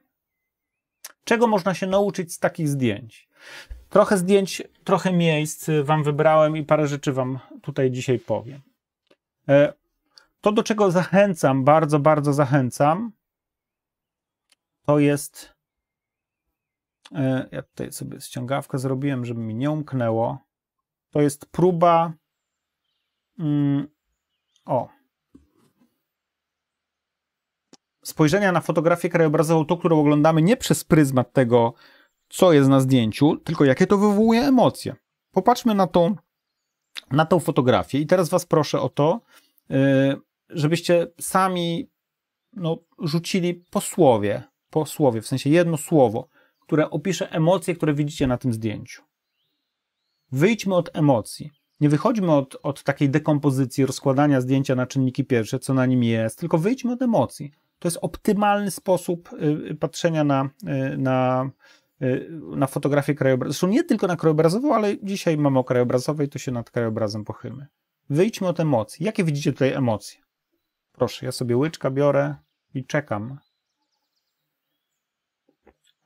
Czego można się nauczyć z takich zdjęć? Trochę zdjęć, trochę miejsc Wam wybrałem i parę rzeczy Wam tutaj dzisiaj powiem. E, to, do czego zachęcam, bardzo, bardzo zachęcam, to jest. E, ja tutaj sobie ściągawkę zrobiłem, żeby mi nie umknęło to jest próba. Mm, o. Spojrzenia na fotografię krajobrazową, to, którą oglądamy nie przez pryzmat tego, co jest na zdjęciu, tylko jakie to wywołuje emocje. Popatrzmy na tą, na tą fotografię i teraz Was proszę o to, y, żebyście sami no, rzucili po słowie, po słowie, w sensie jedno słowo, które opisze emocje, które widzicie na tym zdjęciu. Wyjdźmy od emocji. Nie wychodźmy od, od takiej dekompozycji, rozkładania zdjęcia na czynniki pierwsze, co na nim jest, tylko wyjdźmy od emocji. To jest optymalny sposób y, y, patrzenia na, y, na, na fotografię krajobrazu. Zresztą nie tylko na krajobrazową, ale dzisiaj mamy o krajobrazowej, to się nad krajobrazem pochylmy. Wyjdźmy od emocji. Jakie widzicie tutaj emocje? Proszę, ja sobie łyczka biorę i czekam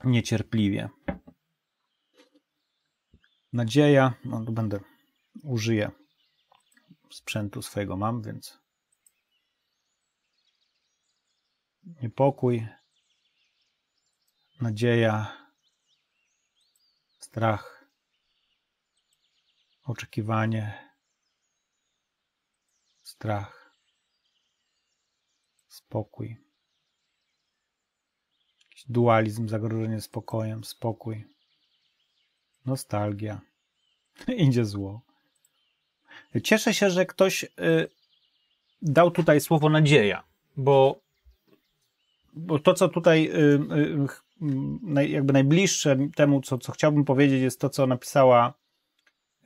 niecierpliwie. Nadzieja, no będę użyję sprzętu swojego mam, więc niepokój, nadzieja, strach, oczekiwanie, strach, spokój. Jakiś dualizm, zagrożenie spokojem, spokój. Nostalgia. [laughs] Idzie zło. Cieszę się, że ktoś y, dał tutaj słowo nadzieja, bo, bo to, co tutaj y, y, mm, jakby najbliższe temu, co, co chciałbym powiedzieć, jest to, co napisała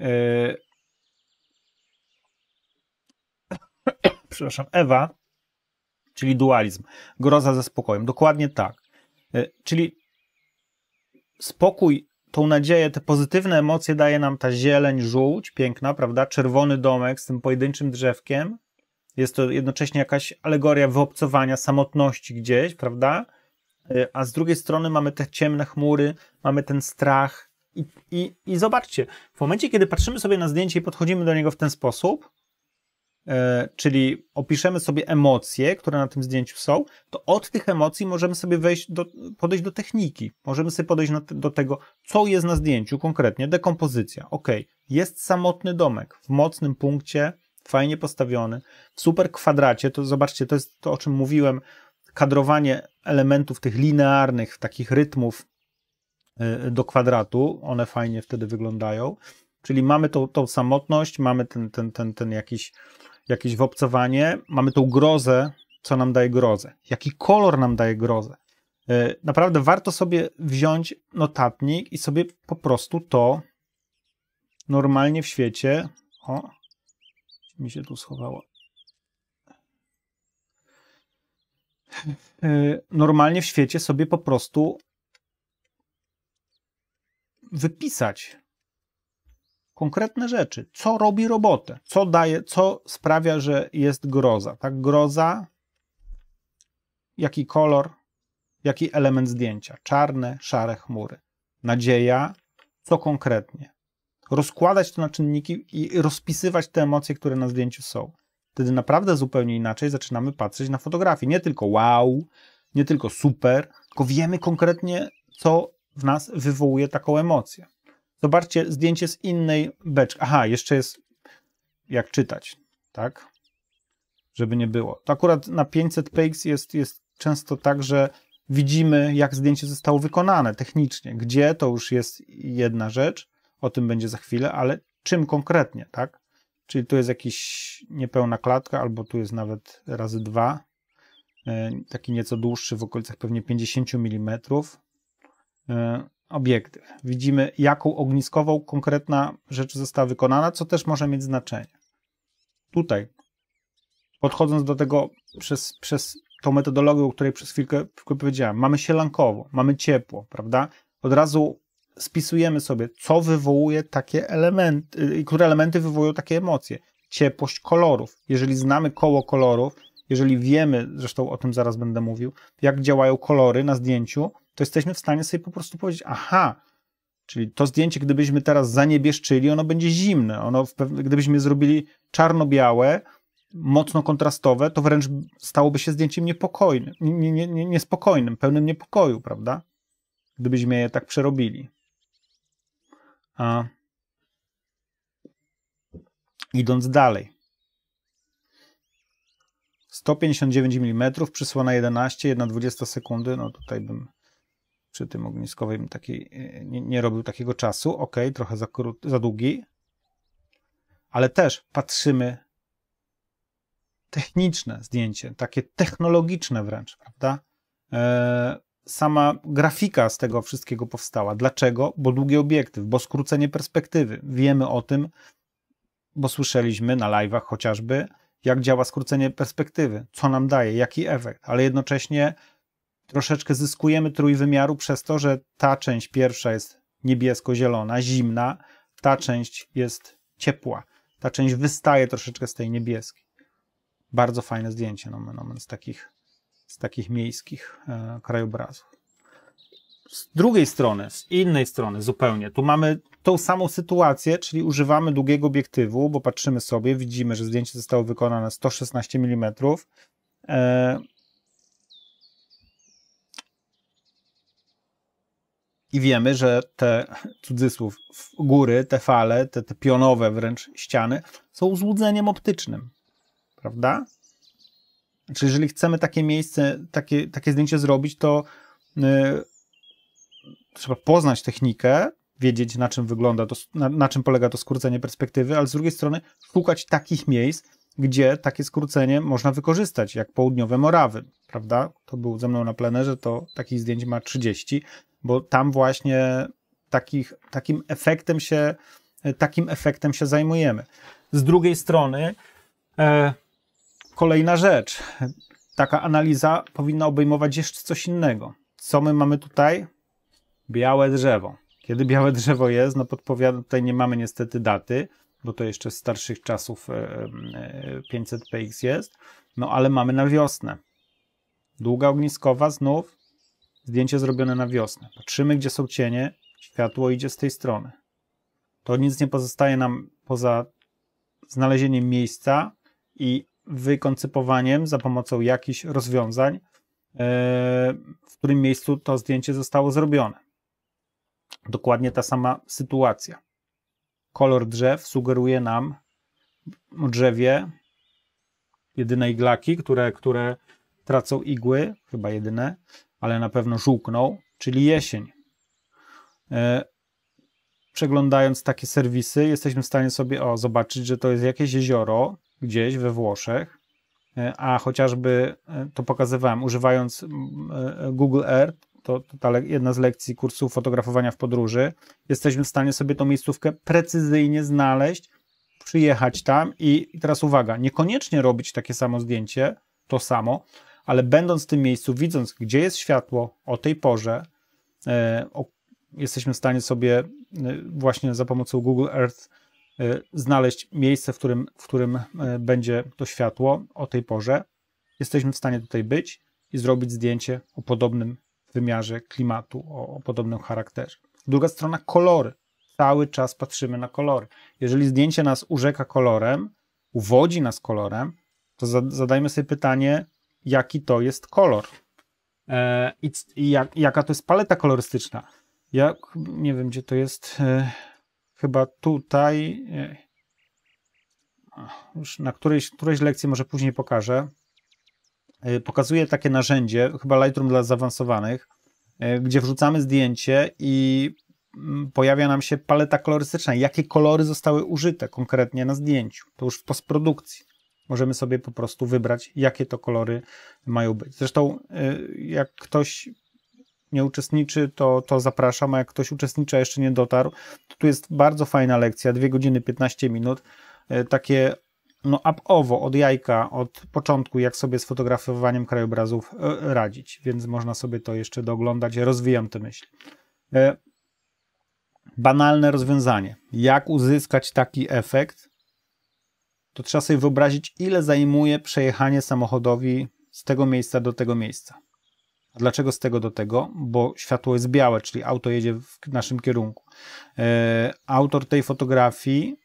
y, [coughs] przepraszam, Ewa, czyli dualizm, groza ze spokojem. Dokładnie tak. Y, czyli spokój tą nadzieję, te pozytywne emocje daje nam ta zieleń, żółć, piękna, prawda? Czerwony domek z tym pojedynczym drzewkiem. Jest to jednocześnie jakaś alegoria wyobcowania, samotności gdzieś, prawda? Y, a z drugiej strony mamy te ciemne chmury, mamy ten strach. I, i, I zobaczcie, w momencie, kiedy patrzymy sobie na zdjęcie i podchodzimy do niego w ten sposób, E, czyli opiszemy sobie emocje, które na tym zdjęciu są, to od tych emocji możemy sobie wejść do, podejść do techniki. Możemy sobie podejść do tego, co jest na zdjęciu konkretnie, dekompozycja. Ok, jest samotny domek w mocnym punkcie, fajnie postawiony, w super kwadracie, to zobaczcie, to jest to, o czym mówiłem, kadrowanie elementów tych linearnych, takich rytmów e, do kwadratu, one fajnie wtedy wyglądają. Czyli mamy tą, tą samotność, mamy ten, ten, ten, ten jakiś jakieś wobcowanie, mamy tą grozę, co nam daje grozę, jaki kolor nam daje grozę. E, naprawdę warto sobie wziąć notatnik i sobie po prostu to normalnie w świecie. O, mi się tu schowało. E, normalnie w świecie sobie po prostu wypisać konkretne rzeczy, co robi robotę, co daje, co sprawia, że jest groza. Tak, groza, jaki kolor, jaki element zdjęcia, czarne, szare chmury. Nadzieja, co konkretnie. Rozkładać to na czynniki i rozpisywać te emocje, które na zdjęciu są. Wtedy naprawdę zupełnie inaczej zaczynamy patrzeć na fotografię. Nie tylko wow, nie tylko super, tylko wiemy konkretnie, co w nas wywołuje taką emocję. Zobaczcie zdjęcie z innej beczki. Aha, jeszcze jest jak czytać, tak? Żeby nie było. To akurat na 500px jest, jest często tak, że widzimy, jak zdjęcie zostało wykonane technicznie. Gdzie, to już jest jedna rzecz, o tym będzie za chwilę, ale czym konkretnie, tak? Czyli tu jest jakiś niepełna klatka, albo tu jest nawet razy dwa, e, taki nieco dłuższy, w okolicach pewnie 50 mm obiektyw. Widzimy, jaką ogniskową konkretna rzecz została wykonana, co też może mieć znaczenie. Tutaj, podchodząc do tego przez, przez tą metodologię, o której przez chwilkę, chwilkę powiedziałem, mamy sielankowo, mamy ciepło, prawda? Od razu spisujemy sobie, co wywołuje takie elementy, y, które elementy wywołują takie emocje. Ciepłość kolorów. Jeżeli znamy koło kolorów, jeżeli wiemy, zresztą o tym zaraz będę mówił, jak działają kolory na zdjęciu, to jesteśmy w stanie sobie po prostu powiedzieć, aha, czyli to zdjęcie, gdybyśmy teraz zaniebieszczyli, ono będzie zimne, ono gdybyśmy zrobili czarno-białe, mocno kontrastowe, to wręcz stałoby się zdjęciem niepokojnym, nie, nie, nie, niespokojnym, pełnym niepokoju, prawda? Gdybyśmy je tak przerobili. A... Idąc dalej. 159 mm, przysłona 11, 1,20 sekundy. No tutaj bym przy tym ogniskowym takiej taki, y, nie, nie, robił takiego czasu. Ok, trochę za, krót, za długi. Ale też patrzymy techniczne zdjęcie, takie technologiczne wręcz, prawda? E, sama grafika z tego wszystkiego powstała. Dlaczego? Bo długi obiektyw, bo skrócenie perspektywy. Wiemy o tym, bo słyszeliśmy na live'ach chociażby, jak działa skrócenie perspektywy, co nam daje, jaki efekt, ale jednocześnie troszeczkę zyskujemy trójwymiaru przez to, że ta część pierwsza jest niebiesko-zielona, zimna, ta część jest ciepła, ta część wystaje troszeczkę z tej niebieskiej. Bardzo fajne zdjęcie, no nomen z takich z takich miejskich e, krajobrazów z drugiej strony, z innej strony zupełnie, tu mamy tą samą sytuację, czyli używamy długiego obiektywu, bo patrzymy sobie, widzimy, że zdjęcie zostało wykonane 116 mm. E... I wiemy, że te cudzysłów góry, te fale, te, te pionowe wręcz ściany są złudzeniem optycznym, prawda? Czy znaczy, jeżeli chcemy takie miejsce, takie, takie zdjęcie zrobić, to e, trzeba poznać technikę, wiedzieć na czym wygląda, to, na, na czym polega to skrócenie perspektywy, ale z drugiej strony szukać takich miejsc, gdzie takie skrócenie można wykorzystać, jak południowe Morawy, prawda? To był ze mną na plenerze, to takich zdjęć ma 30, bo tam właśnie takich, takim efektem się takim efektem się zajmujemy. Z drugiej strony e, kolejna rzecz. Taka analiza powinna obejmować jeszcze coś innego. Co my mamy tutaj? białe drzewo. Kiedy białe drzewo jest, no podpowiadam, tutaj nie mamy niestety daty, bo to jeszcze z starszych czasów 500px e, e, jest, no ale mamy na wiosnę. Długa ogniskowa znów, zdjęcie zrobione na wiosnę. Patrzymy, gdzie są cienie, światło idzie z tej strony. To nic nie pozostaje nam poza znalezieniem miejsca i wykoncypowaniem za pomocą jakichś rozwiązań, e, w którym miejscu to zdjęcie zostało zrobione dokładnie ta sama sytuacja. Kolor drzew sugeruje nam drzewie jedynej glaki, które, które tracą igły, chyba jedyne, ale na pewno żółkną, czyli jesień. E, przeglądając takie serwisy, jesteśmy w stanie sobie o, zobaczyć, że to jest jakieś jezioro gdzieś we Włoszech, e, a chociażby e, to pokazywałem, używając Google Earth, to, to ta jedna z lekcji kursu fotografowania w podróży, jesteśmy w stanie sobie tą miejscówkę precyzyjnie znaleźć, przyjechać tam i, i teraz uwaga, niekoniecznie robić takie samo zdjęcie, to samo, ale będąc w tym miejscu, widząc, gdzie jest światło o tej porze, e, o, jesteśmy w stanie sobie e, właśnie za pomocą Google Earth e, znaleźć miejsce, w którym, w którym będzie to światło o tej porze. Jesteśmy w stanie tutaj być i zrobić zdjęcie o podobnym wymiarze klimatu o, o podobnym charakterze. Druga strona kolory. Cały czas patrzymy na kolory. Jeżeli zdjęcie nas urzeka kolorem, uwodzi nas kolorem, to zadajmy sobie pytanie, jaki to jest kolor e, i, jak, jaka to jest paleta kolorystyczna. Ja nie wiem, gdzie to jest. E, chyba tutaj. E, już na którejś, którejś lekcji może później pokażę. Y, pokazuje takie narzędzie, chyba Lightroom dla zaawansowanych, y, gdzie wrzucamy zdjęcie i mm, pojawia nam się paleta kolorystyczna, jakie kolory zostały użyte konkretnie na zdjęciu. To już w postprodukcji. Możemy sobie po prostu wybrać, jakie to kolory mają być. Zresztą, y, jak ktoś nie uczestniczy, to, to zapraszam, a jak ktoś uczestniczy, a jeszcze nie dotarł, to tu jest bardzo fajna lekcja, 2 godziny 15 minut, takie no up-owo, od jajka, od początku, jak sobie z fotografowaniem krajobrazów e, radzić, więc można sobie to jeszcze dooglądać. Rozwijam tę myśl. E, banalne rozwiązanie. Jak uzyskać taki efekt? To trzeba sobie wyobrazić, ile zajmuje przejechanie samochodowi z tego miejsca do tego miejsca. A dlaczego z tego do tego? Bo światło jest białe, czyli auto jedzie w naszym kierunku. E, autor tej fotografii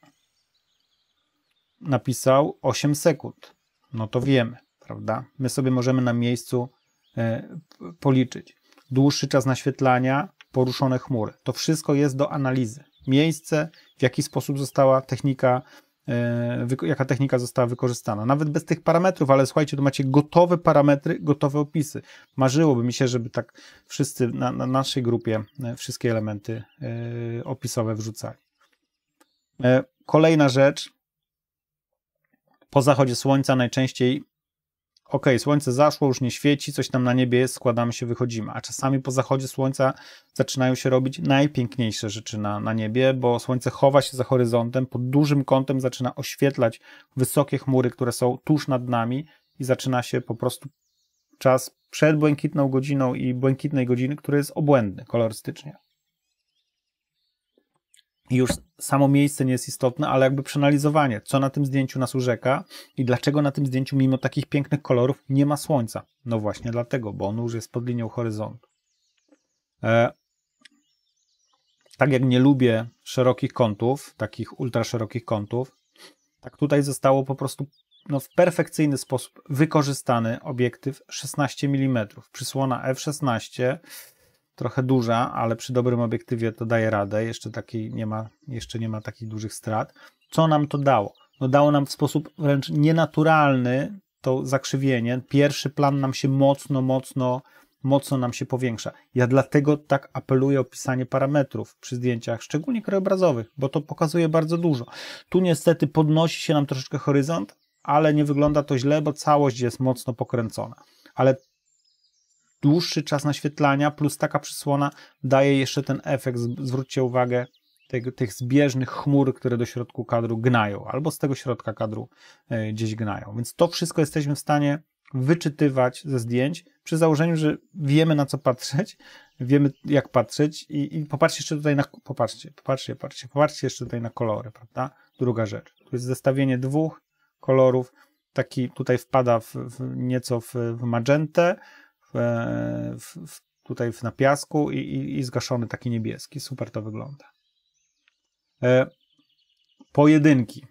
napisał 8 sekund. No to wiemy, prawda? My sobie możemy na miejscu e, policzyć. Dłuższy czas naświetlania, poruszone chmury. To wszystko jest do analizy. Miejsce, w jaki sposób została technika, e, jaka technika została wykorzystana. Nawet bez tych parametrów, ale słuchajcie, tu macie gotowe parametry, gotowe opisy. Marzyłoby mi się, żeby tak wszyscy na, na naszej grupie e, wszystkie elementy opisowe wrzucali. Kolejna rzecz, po zachodzie słońca najczęściej ok, słońce zaszło, już nie świeci, coś tam na niebie jest, składamy się, wychodzimy. A czasami po zachodzie słońca zaczynają się robić najpiękniejsze rzeczy na, na niebie, bo słońce chowa się za horyzontem, pod dużym kątem zaczyna oświetlać wysokie chmury, które są tuż nad nami i zaczyna się po prostu czas przed błękitną godziną i błękitnej godziny, który jest obłędny kolorystycznie już samo miejsce nie jest istotne, ale jakby przeanalizowanie, co na tym zdjęciu nas urzeka i dlaczego na tym zdjęciu, mimo takich pięknych kolorów, nie ma słońca. No właśnie dlatego, bo ono już jest pod linią horyzontu. E, tak jak nie lubię szerokich kątów, takich ultraszerokich kątów, tak tutaj zostało po prostu no, w perfekcyjny sposób wykorzystany obiektyw 16 mm. Przysłona f16 trochę duża, ale przy dobrym obiektywie to daje radę. Jeszcze, taki nie ma, jeszcze nie ma takich dużych strat. Co nam to dało? No dało nam w sposób wręcz nienaturalny to zakrzywienie. Pierwszy plan nam się mocno, mocno, mocno nam się powiększa. Ja dlatego tak apeluję o pisanie parametrów przy zdjęciach, szczególnie krajobrazowych, bo to pokazuje bardzo dużo. Tu niestety podnosi się nam troszeczkę horyzont, ale nie wygląda to źle, bo całość jest mocno pokręcona. Ale dłuższy czas naświetlania, plus taka przysłona daje jeszcze ten efekt, zwróćcie uwagę, tych, tych zbieżnych chmur, które do środku kadru gnają, albo z tego środka kadru e, gdzieś gnają. Więc to wszystko jesteśmy w stanie wyczytywać ze zdjęć przy założeniu, że wiemy na co patrzeć, wiemy jak patrzeć i, i popatrzcie jeszcze tutaj na, popatrzcie, popatrzcie, popatrzcie, popatrzcie jeszcze tutaj na kolory, prawda? Druga rzecz. Tu jest zestawienie dwóch kolorów, taki tutaj wpada w, w nieco w, w magentę, w, w, tutaj w, na piasku i, i, i, zgaszony taki niebieski. Super to wygląda. E, pojedynki.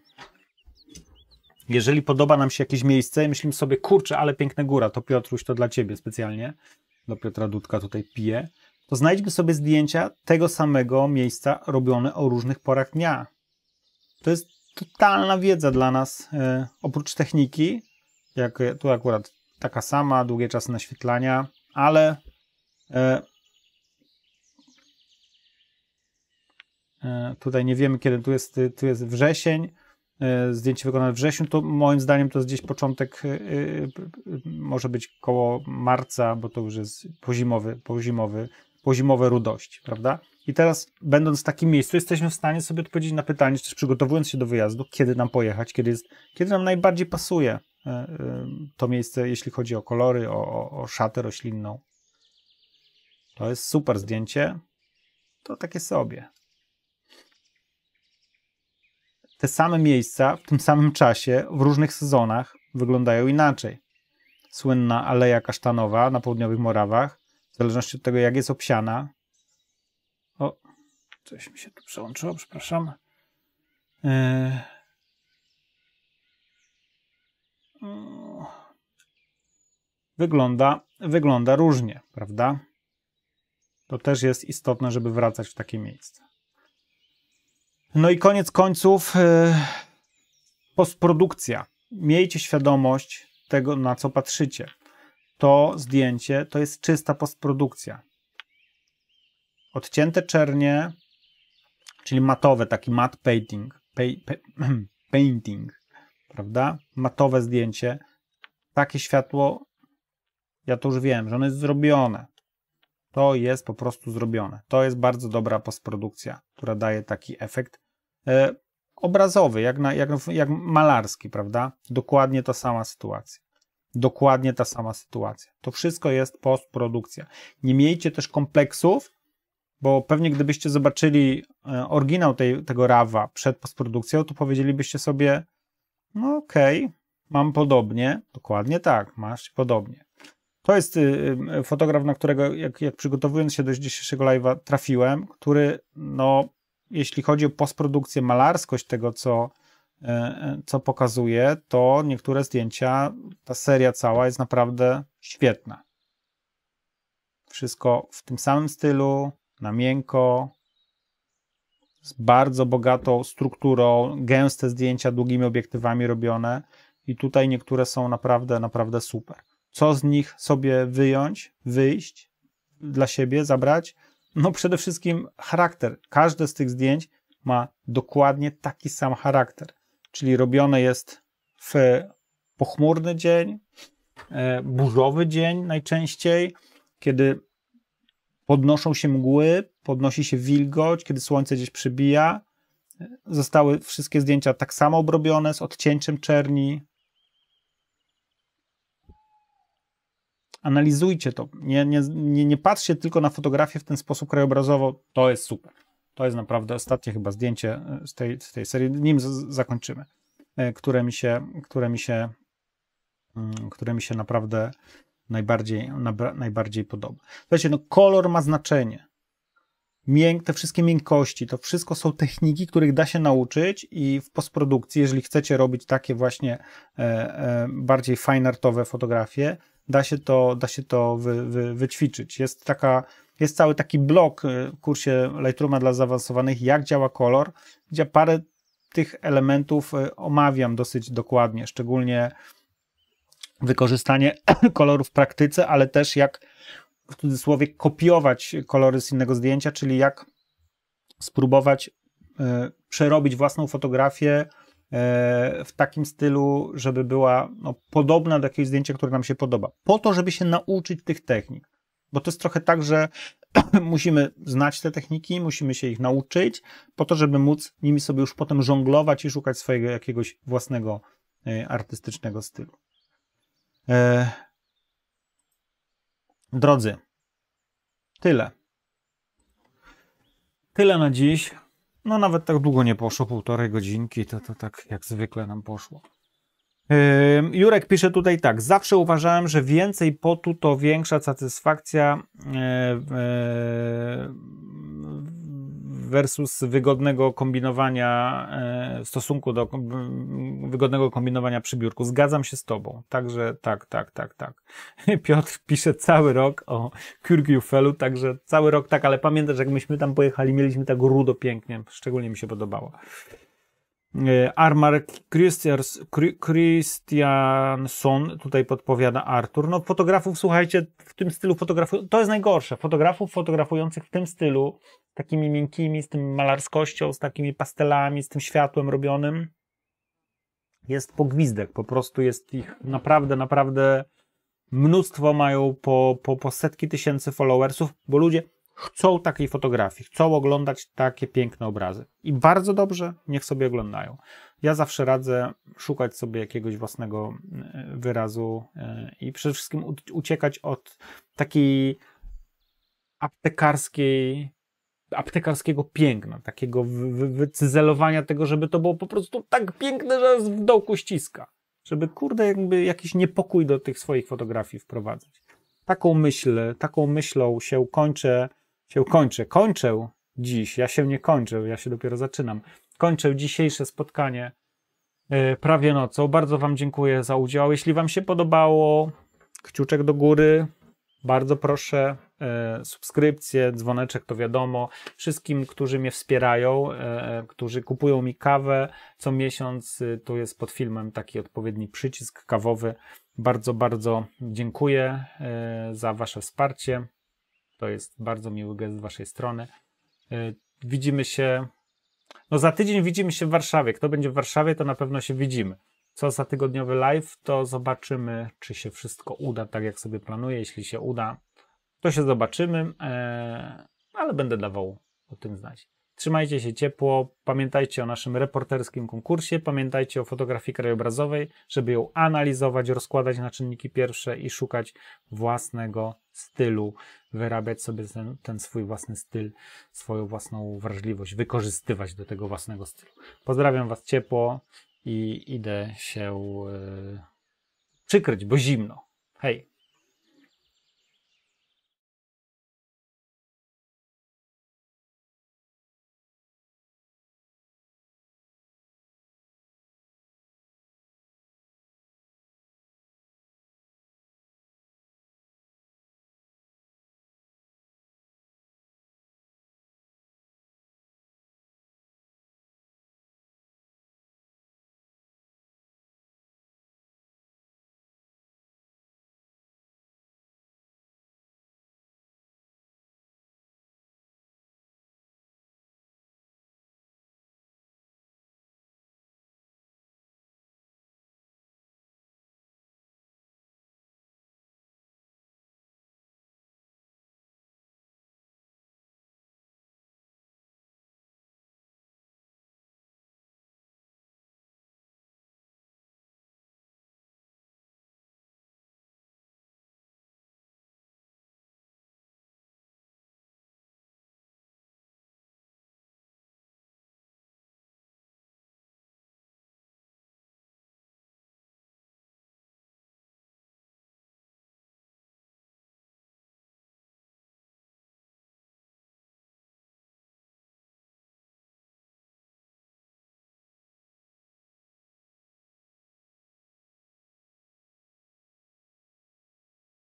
Jeżeli podoba nam się jakieś miejsce i myślimy sobie, kurczę, ale piękne góra, to Piotruś, to dla ciebie specjalnie, do Piotra Dudka tutaj pije, to znajdźmy sobie zdjęcia tego samego miejsca robione o różnych porach dnia. To jest totalna wiedza dla nas, e, oprócz techniki, jak tu akurat taka sama, długie czasy naświetlania, ale e, e, tutaj nie wiemy kiedy, tu jest, tu jest wrzesień, e, zdjęcie wykonane w wrześniu, to moim zdaniem to jest gdzieś początek, e, e, może być koło marca, bo to już jest pozimowy, pozimowy, pozimowe rudości, prawda? I teraz, będąc w takim miejscu, jesteśmy w stanie sobie odpowiedzieć na pytanie, czy też przygotowując się do wyjazdu, kiedy nam pojechać, kiedy, jest, kiedy nam najbardziej pasuje. E, e, to miejsce, jeśli chodzi o kolory, o, o, o szatę roślinną. To jest super zdjęcie. To takie sobie. Te same miejsca w tym samym czasie, w różnych sezonach, wyglądają inaczej. Słynna Aleja Kasztanowa na południowych Morawach, w zależności od tego, jak jest obsiana. O, coś mi się tu przełączyło, przepraszam. Yy wygląda, wygląda różnie, prawda? To też jest istotne, żeby wracać w takie miejsce. No i koniec końców e, postprodukcja. Miejcie świadomość tego, na co patrzycie. To zdjęcie to jest czysta postprodukcja. Odcięte czernie, czyli matowe, taki mat painting, pay, pay, [clears throat] painting, prawda? Matowe zdjęcie. Takie światło, ja to już wiem, że ono jest zrobione. To jest po prostu zrobione. To jest bardzo dobra postprodukcja, która daje taki efekt e, obrazowy, jak, na, jak, jak malarski, prawda? Dokładnie ta sama sytuacja. Dokładnie ta sama sytuacja. To wszystko jest postprodukcja. Nie miejcie też kompleksów, bo pewnie gdybyście zobaczyli e, oryginał tej, tego rawa przed postprodukcją, to powiedzielibyście sobie, no okej, okay. mam podobnie. Dokładnie tak, masz podobnie. To jest y, y, fotograf, na którego jak, jak przygotowując się do dzisiejszego live'a trafiłem, który no, jeśli chodzi o postprodukcję, malarskość tego, co, e, e, co pokazuje, to niektóre zdjęcia, ta seria cała jest naprawdę świetna. Wszystko w tym samym stylu, na miękko, z bardzo bogatą strukturą, gęste zdjęcia, długimi obiektywami robione i tutaj niektóre są naprawdę, naprawdę super. Co z nich sobie wyjąć, wyjść dla siebie, zabrać? No przede wszystkim charakter. Każde z tych zdjęć ma dokładnie taki sam charakter, czyli robione jest w pochmurny dzień, e, burzowy dzień najczęściej, kiedy podnoszą się mgły, podnosi się wilgoć, kiedy słońce gdzieś przybija. Zostały wszystkie zdjęcia tak samo obrobione, z odcięciem czerni. Analizujcie to. Nie, nie, nie, nie patrzcie tylko na fotografię w ten sposób krajobrazowo. To jest super. To jest naprawdę ostatnie chyba zdjęcie e, z tej, z tej serii, nim z, zakończymy, e, które mi się, które mi się, mm, które mi się naprawdę najbardziej, najbardziej podobne. Słuchajcie, no kolor ma znaczenie. Mięk, te wszystkie miękkości, to wszystko są techniki, których da się nauczyć i w postprodukcji, jeżeli chcecie robić takie właśnie e, e, bardziej fine fotografie, da się to, da się to wy, wy, wyćwiczyć. Jest taka, jest cały taki blok e, w kursie Lightrooma dla zaawansowanych, jak działa kolor, gdzie parę tych elementów e, omawiam dosyć dokładnie, szczególnie wykorzystanie [clears throat] kolorów w praktyce, ale też jak w cudzysłowie kopiować kolory z innego zdjęcia, czyli jak spróbować e, przerobić własną fotografię e, w takim stylu, żeby była no, podobna do jakiegoś zdjęcia, które nam się podoba. Po to, żeby się nauczyć tych technik. Bo to jest trochę tak, że [clears throat] musimy znać te techniki, musimy się ich nauczyć, po to, żeby móc nimi sobie już potem żonglować i szukać swojego jakiegoś własnego e, artystycznego stylu. E, drodzy, tyle. Tyle na dziś. No nawet tak długo nie poszło, półtorej godzinki, to, to tak jak zwykle nam poszło. E, Jurek pisze tutaj tak. Zawsze uważałem, że więcej potu to większa satysfakcja yy, versus wygodnego kombinowania e, w stosunku do wygodnego kombinowania przy biurku. Zgadzam się z tobą. Także tak, tak, tak, tak. [laughs] Piotr pisze cały rok o Kürkiufelu, także cały rok tak, ale pamiętasz, jak myśmy tam pojechali, mieliśmy tak rudo pięknie. Szczególnie mi się podobało. E, Armar Christianson tutaj podpowiada Artur. No fotografów, słuchajcie, w tym stylu fotografujących, to jest najgorsze, fotografów fotografujących w tym stylu, takimi miękkimi, z tym malarskością, z takimi pastelami, z tym światłem robionym, jest pogwizdek, po prostu jest ich naprawdę, naprawdę mnóstwo mają po, po, po setki tysięcy followersów, bo ludzie, chcą takiej fotografii, chcą oglądać takie piękne obrazy. I bardzo dobrze, niech sobie oglądają. Ja zawsze radzę szukać sobie jakiegoś własnego e, wyrazu e, i przede wszystkim uciekać od takiej aptekarskiej aptekarskiego piękna, takiego wycyzelowania tego, żeby to było po prostu tak piękne, że w dołku ściska. Żeby, kurde, jakby jakiś niepokój do tych swoich fotografii wprowadzać. Taką myśl, taką myślą się kończę się kończę Kończę dziś, ja się nie kończę, ja się dopiero zaczynam. Kończę dzisiejsze spotkanie e, prawie nocą. Bardzo Wam dziękuję za udział. Jeśli Wam się podobało, kciuczek do góry. Bardzo proszę, e, subskrypcję, dzwoneczek to wiadomo. Wszystkim, którzy mnie wspierają, e, którzy kupują mi kawę co miesiąc, y, tu jest pod filmem taki odpowiedni przycisk kawowy. Bardzo, bardzo dziękuję za Wasze wsparcie. To jest bardzo miły gest z Waszej strony. Y, widzimy się. No, za tydzień widzimy się w Warszawie. Kto będzie w Warszawie, to na pewno się widzimy. Co za tygodniowy live, to zobaczymy, czy się wszystko uda tak, jak sobie planuję. Jeśli się uda, to się zobaczymy, e, ale będę dawał o tym znać. Trzymajcie się ciepło, pamiętajcie o naszym reporterskim konkursie, pamiętajcie o fotografii krajobrazowej, żeby ją analizować, rozkładać na czynniki pierwsze i szukać własnego stylu, wyrabiać sobie ten, ten swój własny styl, swoją własną wrażliwość, wykorzystywać do tego własnego stylu. Pozdrawiam Was ciepło i idę się yy, przykryć, bo zimno. Hej!